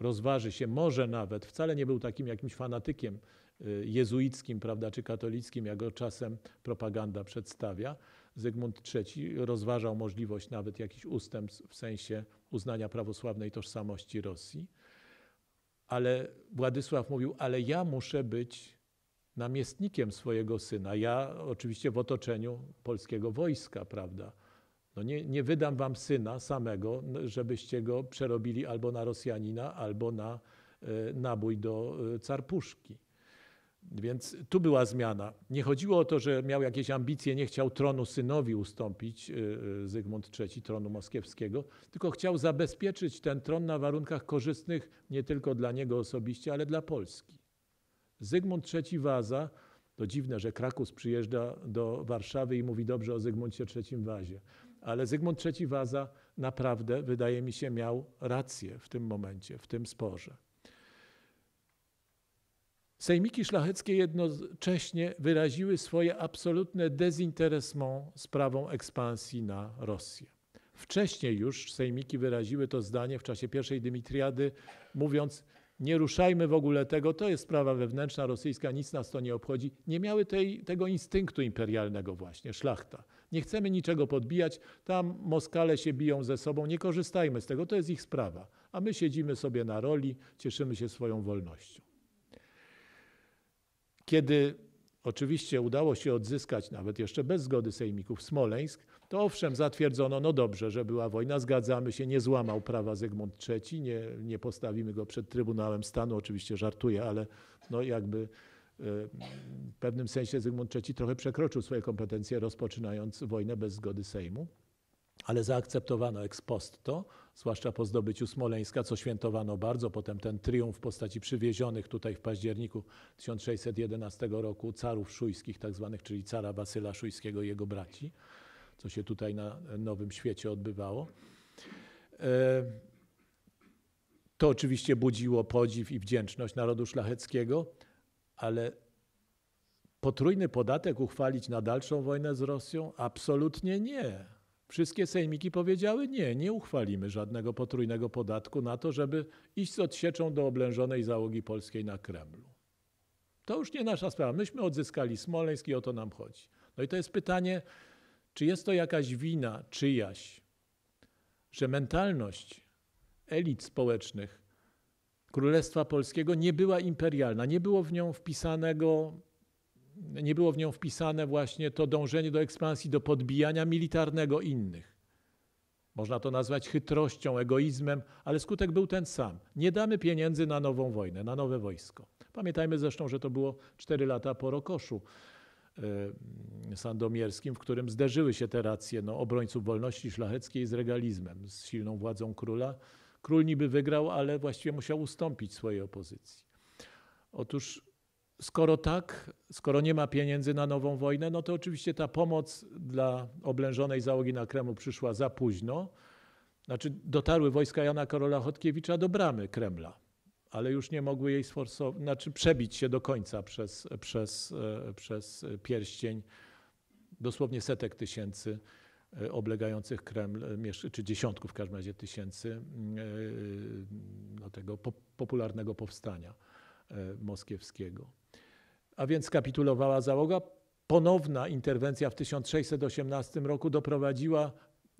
rozważy się, może nawet, wcale nie był takim jakimś fanatykiem Y, jezuickim, prawda, czy katolickim, jak go czasem propaganda przedstawia. Zygmunt III rozważał możliwość nawet jakichś ustępstw w sensie uznania prawosławnej tożsamości Rosji. Ale Władysław mówił, ale ja muszę być namiestnikiem swojego syna. Ja oczywiście w otoczeniu polskiego wojska, prawda? No nie, nie wydam wam syna samego, żebyście go przerobili albo na Rosjanina, albo na y, nabój do y, carpuszki. Więc tu była zmiana. Nie chodziło o to, że miał jakieś ambicje, nie chciał tronu synowi ustąpić, y, y, Zygmunt III, tronu moskiewskiego, tylko chciał zabezpieczyć ten tron na warunkach korzystnych nie tylko dla niego osobiście, ale dla Polski. Zygmunt III Waza, to dziwne, że Krakus przyjeżdża do Warszawy i mówi dobrze o Zygmuncie III Wazie, ale Zygmunt III Waza naprawdę, wydaje mi się, miał rację w tym momencie, w tym sporze. Sejmiki szlacheckie jednocześnie wyraziły swoje absolutne dezinteresment sprawą ekspansji na Rosję. Wcześniej już sejmiki wyraziły to zdanie w czasie pierwszej Dymitriady, mówiąc: Nie ruszajmy w ogóle tego, to jest sprawa wewnętrzna rosyjska, nic nas to nie obchodzi. Nie miały tej, tego instynktu imperialnego, właśnie szlachta. Nie chcemy niczego podbijać, tam Moskale się biją ze sobą, nie korzystajmy z tego, to jest ich sprawa. A my siedzimy sobie na roli, cieszymy się swoją wolnością. Kiedy oczywiście udało się odzyskać, nawet jeszcze bez zgody sejmików, Smoleńsk, to owszem, zatwierdzono, no dobrze, że była wojna, zgadzamy się, nie złamał prawa Zygmunt III, nie, nie postawimy go przed Trybunałem Stanu, oczywiście żartuję, ale no jakby e, w pewnym sensie Zygmunt III trochę przekroczył swoje kompetencje, rozpoczynając wojnę bez zgody Sejmu, ale zaakceptowano ex post to, zwłaszcza po zdobyciu Smoleńska, co świętowano bardzo. Potem ten triumf w postaci przywiezionych tutaj w październiku 1611 roku carów szujskich, tak zwanych, czyli cara Wasyla Szujskiego i jego braci, co się tutaj na Nowym Świecie odbywało. E, to oczywiście budziło podziw i wdzięczność narodu szlacheckiego, ale potrójny podatek uchwalić na dalszą wojnę z Rosją? Absolutnie nie. Wszystkie sejmiki powiedziały nie, nie uchwalimy żadnego potrójnego podatku na to, żeby iść z odsieczą do oblężonej załogi polskiej na Kremlu. To już nie nasza sprawa. Myśmy odzyskali Smoleński, i o to nam chodzi. No i to jest pytanie, czy jest to jakaś wina czyjaś, że mentalność elit społecznych Królestwa Polskiego nie była imperialna, nie było w nią wpisanego nie było w nią wpisane właśnie to dążenie do ekspansji, do podbijania militarnego innych. Można to nazwać chytrością, egoizmem, ale skutek był ten sam. Nie damy pieniędzy na nową wojnę, na nowe wojsko. Pamiętajmy zresztą, że to było cztery lata po Rokoszu e, sandomierskim, w którym zderzyły się te racje no, obrońców wolności szlacheckiej z regalizmem, z silną władzą króla. Król niby wygrał, ale właściwie musiał ustąpić swojej opozycji. Otóż skoro tak, skoro nie ma pieniędzy na nową wojnę, no to oczywiście ta pomoc dla oblężonej załogi na Kremlu przyszła za późno. Znaczy dotarły wojska Jana Karola Chodkiewicza do bramy Kremla, ale już nie mogły jej sforsować, znaczy przebić się do końca przez, przez, e, przez pierścień dosłownie setek tysięcy e, oblegających Kreml, e, czy dziesiątków w każdym razie tysięcy no, tego popularnego powstania moskiewskiego a więc kapitulowała załoga. Ponowna interwencja w 1618 roku doprowadziła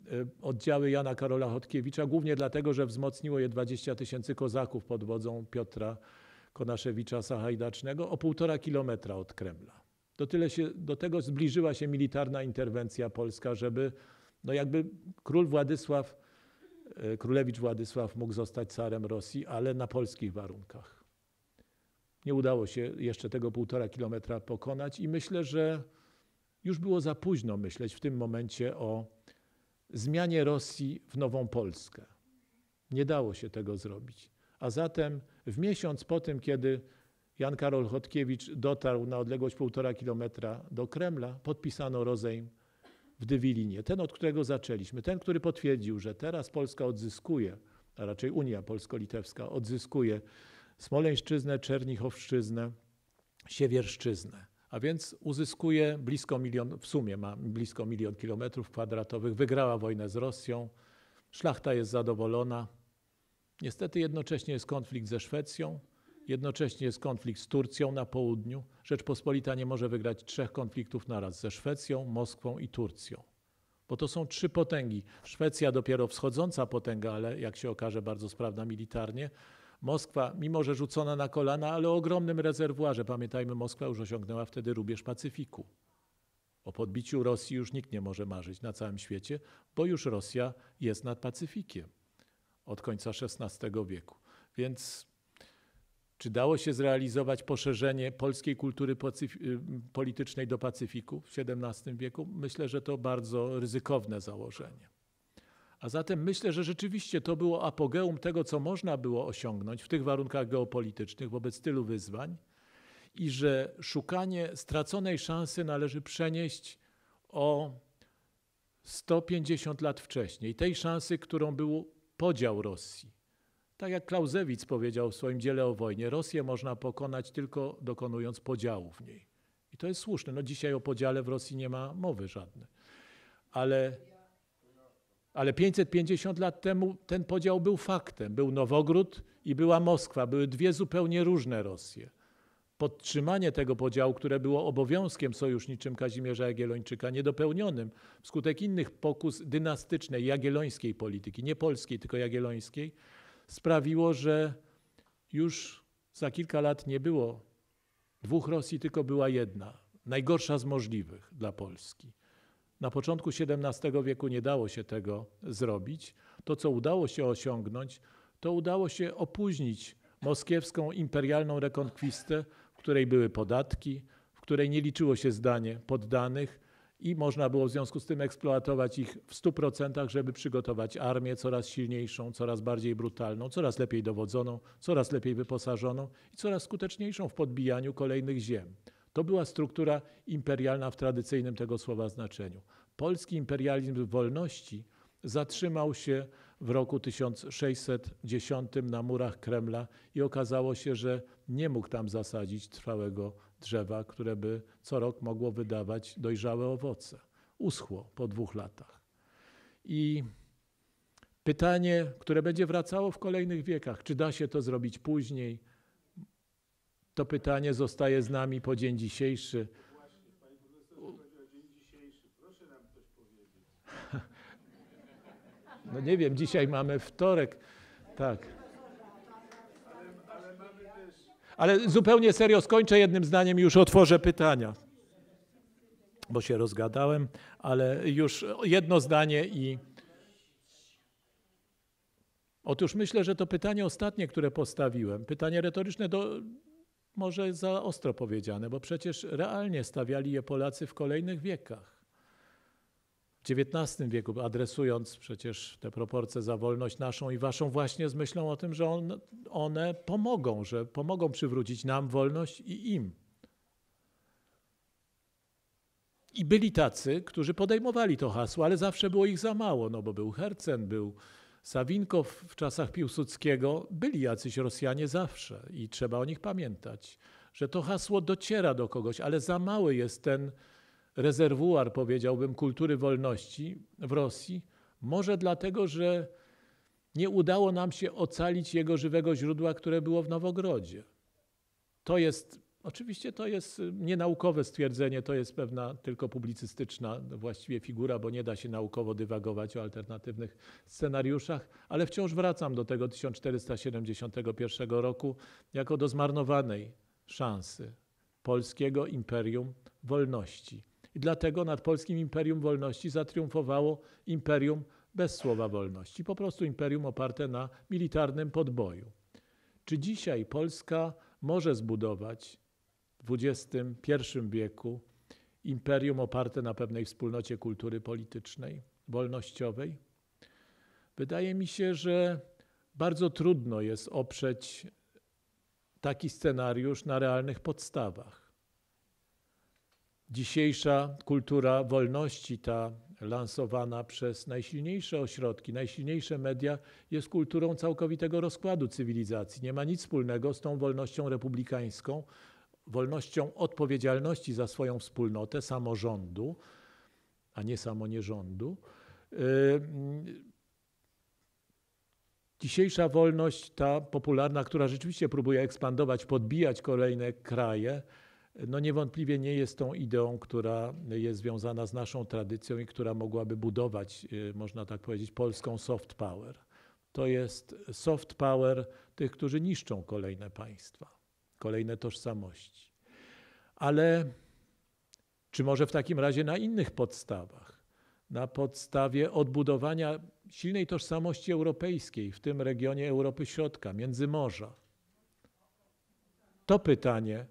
e, oddziały Jana Karola Chodkiewicza, głównie dlatego, że wzmocniło je 20 tysięcy kozaków pod wodzą Piotra Konaszewicza Sahajdacznego o półtora kilometra od Kremla. Do, tyle się, do tego zbliżyła się militarna interwencja polska, żeby no jakby król Władysław, e, królewicz Władysław mógł zostać carem Rosji, ale na polskich warunkach. Nie udało się jeszcze tego półtora kilometra pokonać i myślę, że już było za późno myśleć w tym momencie o zmianie Rosji w nową Polskę. Nie dało się tego zrobić. A zatem w miesiąc po tym, kiedy Jan Karol Chodkiewicz dotarł na odległość półtora kilometra do Kremla, podpisano rozejm w Dywilinie. Ten, od którego zaczęliśmy, ten, który potwierdził, że teraz Polska odzyskuje, a raczej Unia Polsko-Litewska odzyskuje Smoleńszczyznę, Czernichowszczyznę, Siewierszczyznę. A więc uzyskuje blisko milion, w sumie ma blisko milion kilometrów kwadratowych, wygrała wojnę z Rosją, szlachta jest zadowolona. Niestety jednocześnie jest konflikt ze Szwecją, jednocześnie jest konflikt z Turcją na południu. Rzeczpospolita nie może wygrać trzech konfliktów naraz ze Szwecją, Moskwą i Turcją. Bo to są trzy potęgi. Szwecja dopiero wschodząca potęga, ale jak się okaże bardzo sprawna militarnie, Moskwa, mimo że rzucona na kolana, ale o ogromnym rezerwuarze. Pamiętajmy, Moskwa już osiągnęła wtedy rubież Pacyfiku. O podbiciu Rosji już nikt nie może marzyć na całym świecie, bo już Rosja jest nad Pacyfikiem od końca XVI wieku. Więc czy dało się zrealizować poszerzenie polskiej kultury y, politycznej do Pacyfiku w XVII wieku? Myślę, że to bardzo ryzykowne założenie. A zatem myślę, że rzeczywiście to było apogeum tego, co można było osiągnąć w tych warunkach geopolitycznych wobec tylu wyzwań i że szukanie straconej szansy należy przenieść o 150 lat wcześniej, tej szansy, którą był podział Rosji. Tak jak Klausewitz powiedział w swoim dziele o wojnie, Rosję można pokonać tylko dokonując podziału w niej. I to jest słuszne. No dzisiaj o podziale w Rosji nie ma mowy żadnej. Ale ale 550 lat temu ten podział był faktem. Był Nowogród i była Moskwa. Były dwie zupełnie różne Rosje. Podtrzymanie tego podziału, które było obowiązkiem sojuszniczym Kazimierza Jagiellończyka, niedopełnionym wskutek innych pokus dynastycznej, jagiellońskiej polityki, nie polskiej, tylko jagiellońskiej, sprawiło, że już za kilka lat nie było dwóch Rosji, tylko była jedna, najgorsza z możliwych dla Polski. Na początku XVII wieku nie dało się tego zrobić. To, co udało się osiągnąć, to udało się opóźnić moskiewską imperialną rekonkwistę, w której były podatki, w której nie liczyło się zdanie poddanych i można było w związku z tym eksploatować ich w 100%, żeby przygotować armię coraz silniejszą, coraz bardziej brutalną, coraz lepiej dowodzoną, coraz lepiej wyposażoną i coraz skuteczniejszą w podbijaniu kolejnych ziem. To była struktura imperialna w tradycyjnym tego słowa znaczeniu. Polski imperializm wolności zatrzymał się w roku 1610 na murach Kremla i okazało się, że nie mógł tam zasadzić trwałego drzewa, które by co rok mogło wydawać dojrzałe owoce. Uschło po dwóch latach. I pytanie, które będzie wracało w kolejnych wiekach, czy da się to zrobić później? To pytanie zostaje z nami po dzień dzisiejszy. No nie wiem, dzisiaj mamy wtorek. Tak. Ale zupełnie serio skończę jednym zdaniem i już otworzę pytania. Bo się rozgadałem, ale już jedno zdanie i. Otóż myślę, że to pytanie ostatnie, które postawiłem, pytanie retoryczne do, może za ostro powiedziane, bo przecież realnie stawiali je Polacy w kolejnych wiekach. W XIX wieku, adresując przecież te proporcje za wolność naszą i waszą, właśnie z myślą o tym, że on, one pomogą, że pomogą przywrócić nam wolność i im. I byli tacy, którzy podejmowali to hasło, ale zawsze było ich za mało, no bo był Hercen, był Sawinkow w czasach Piłsudskiego byli jacyś Rosjanie zawsze i trzeba o nich pamiętać, że to hasło dociera do kogoś, ale za mały jest ten rezerwuar, powiedziałbym, kultury wolności w Rosji. Może dlatego, że nie udało nam się ocalić jego żywego źródła, które było w Nowogrodzie. To jest Oczywiście to jest y, nienaukowe stwierdzenie, to jest pewna tylko publicystyczna właściwie figura, bo nie da się naukowo dywagować o alternatywnych scenariuszach, ale wciąż wracam do tego 1471 roku jako do zmarnowanej szansy polskiego imperium wolności. I dlatego nad polskim imperium wolności zatriumfowało imperium bez słowa wolności, po prostu imperium oparte na militarnym podboju. Czy dzisiaj Polska może zbudować XXI wieku imperium oparte na pewnej wspólnocie kultury politycznej, wolnościowej? Wydaje mi się, że bardzo trudno jest oprzeć taki scenariusz na realnych podstawach. Dzisiejsza kultura wolności, ta lansowana przez najsilniejsze ośrodki, najsilniejsze media, jest kulturą całkowitego rozkładu cywilizacji. Nie ma nic wspólnego z tą wolnością republikańską, wolnością odpowiedzialności za swoją wspólnotę, samorządu, a nie samonierządu. Yy, dzisiejsza wolność, ta popularna, która rzeczywiście próbuje ekspandować, podbijać kolejne kraje, no niewątpliwie nie jest tą ideą, która jest związana z naszą tradycją i która mogłaby budować, yy, można tak powiedzieć, polską soft power. To jest soft power tych, którzy niszczą kolejne państwa kolejne tożsamości. Ale czy może w takim razie na innych podstawach? Na podstawie odbudowania silnej tożsamości europejskiej w tym regionie Europy Środka, Międzymorza? To pytanie,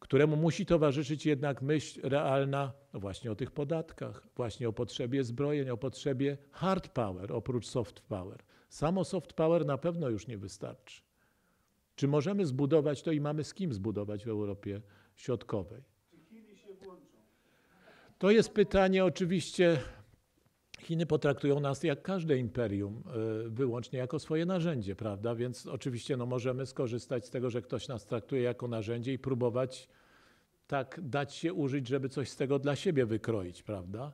któremu musi towarzyszyć jednak myśl realna no właśnie o tych podatkach, właśnie o potrzebie zbrojeń, o potrzebie hard power oprócz soft power. Samo soft power na pewno już nie wystarczy. Czy możemy zbudować to i mamy z kim zbudować w Europie Środkowej? To jest pytanie oczywiście. Chiny potraktują nas jak każde imperium, e, wyłącznie jako swoje narzędzie, prawda? Więc oczywiście no, możemy skorzystać z tego, że ktoś nas traktuje jako narzędzie i próbować tak dać się użyć, żeby coś z tego dla siebie wykroić, prawda?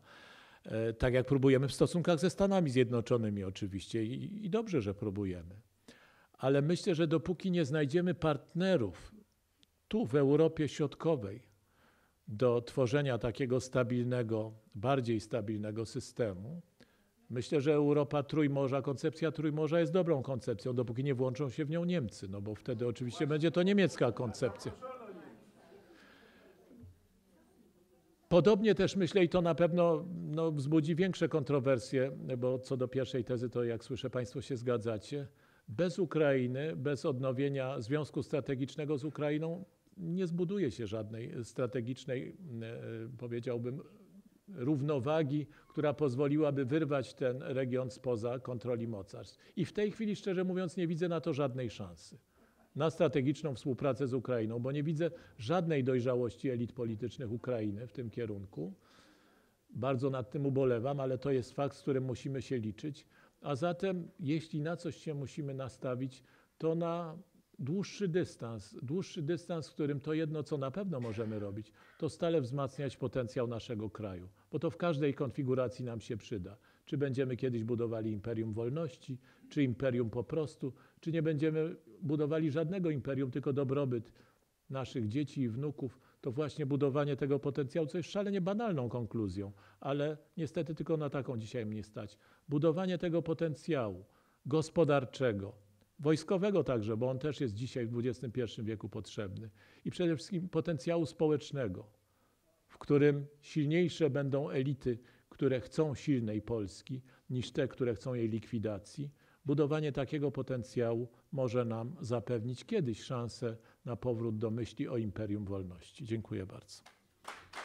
E, tak jak próbujemy w stosunkach ze Stanami Zjednoczonymi, oczywiście, i, i dobrze, że próbujemy ale myślę, że dopóki nie znajdziemy partnerów tu w Europie Środkowej do tworzenia takiego stabilnego, bardziej stabilnego systemu, myślę, że Europa Trójmorza, koncepcja Trójmorza jest dobrą koncepcją, dopóki nie włączą się w nią Niemcy, no bo wtedy oczywiście będzie to niemiecka koncepcja. Podobnie też myślę i to na pewno no, wzbudzi większe kontrowersje, bo co do pierwszej tezy, to jak słyszę, Państwo się zgadzacie. Bez Ukrainy, bez odnowienia związku strategicznego z Ukrainą nie zbuduje się żadnej strategicznej, e, powiedziałbym, równowagi, która pozwoliłaby wyrwać ten region spoza kontroli mocarstw. I w tej chwili, szczerze mówiąc, nie widzę na to żadnej szansy. Na strategiczną współpracę z Ukrainą, bo nie widzę żadnej dojrzałości elit politycznych Ukrainy w tym kierunku. Bardzo nad tym ubolewam, ale to jest fakt, z którym musimy się liczyć. A zatem, jeśli na coś się musimy nastawić, to na dłuższy dystans, dłuższy dystans, w którym to jedno, co na pewno możemy robić, to stale wzmacniać potencjał naszego kraju, bo to w każdej konfiguracji nam się przyda. Czy będziemy kiedyś budowali imperium wolności, czy imperium po prostu, czy nie będziemy budowali żadnego imperium, tylko dobrobyt naszych dzieci i wnuków to właśnie budowanie tego potencjału, co jest szalenie banalną konkluzją, ale niestety tylko na taką dzisiaj mnie stać. Budowanie tego potencjału gospodarczego, wojskowego także, bo on też jest dzisiaj w XXI wieku potrzebny, i przede wszystkim potencjału społecznego, w którym silniejsze będą elity, które chcą silnej Polski, niż te, które chcą jej likwidacji Budowanie takiego potencjału może nam zapewnić kiedyś szansę na powrót do myśli o imperium wolności. Dziękuję bardzo.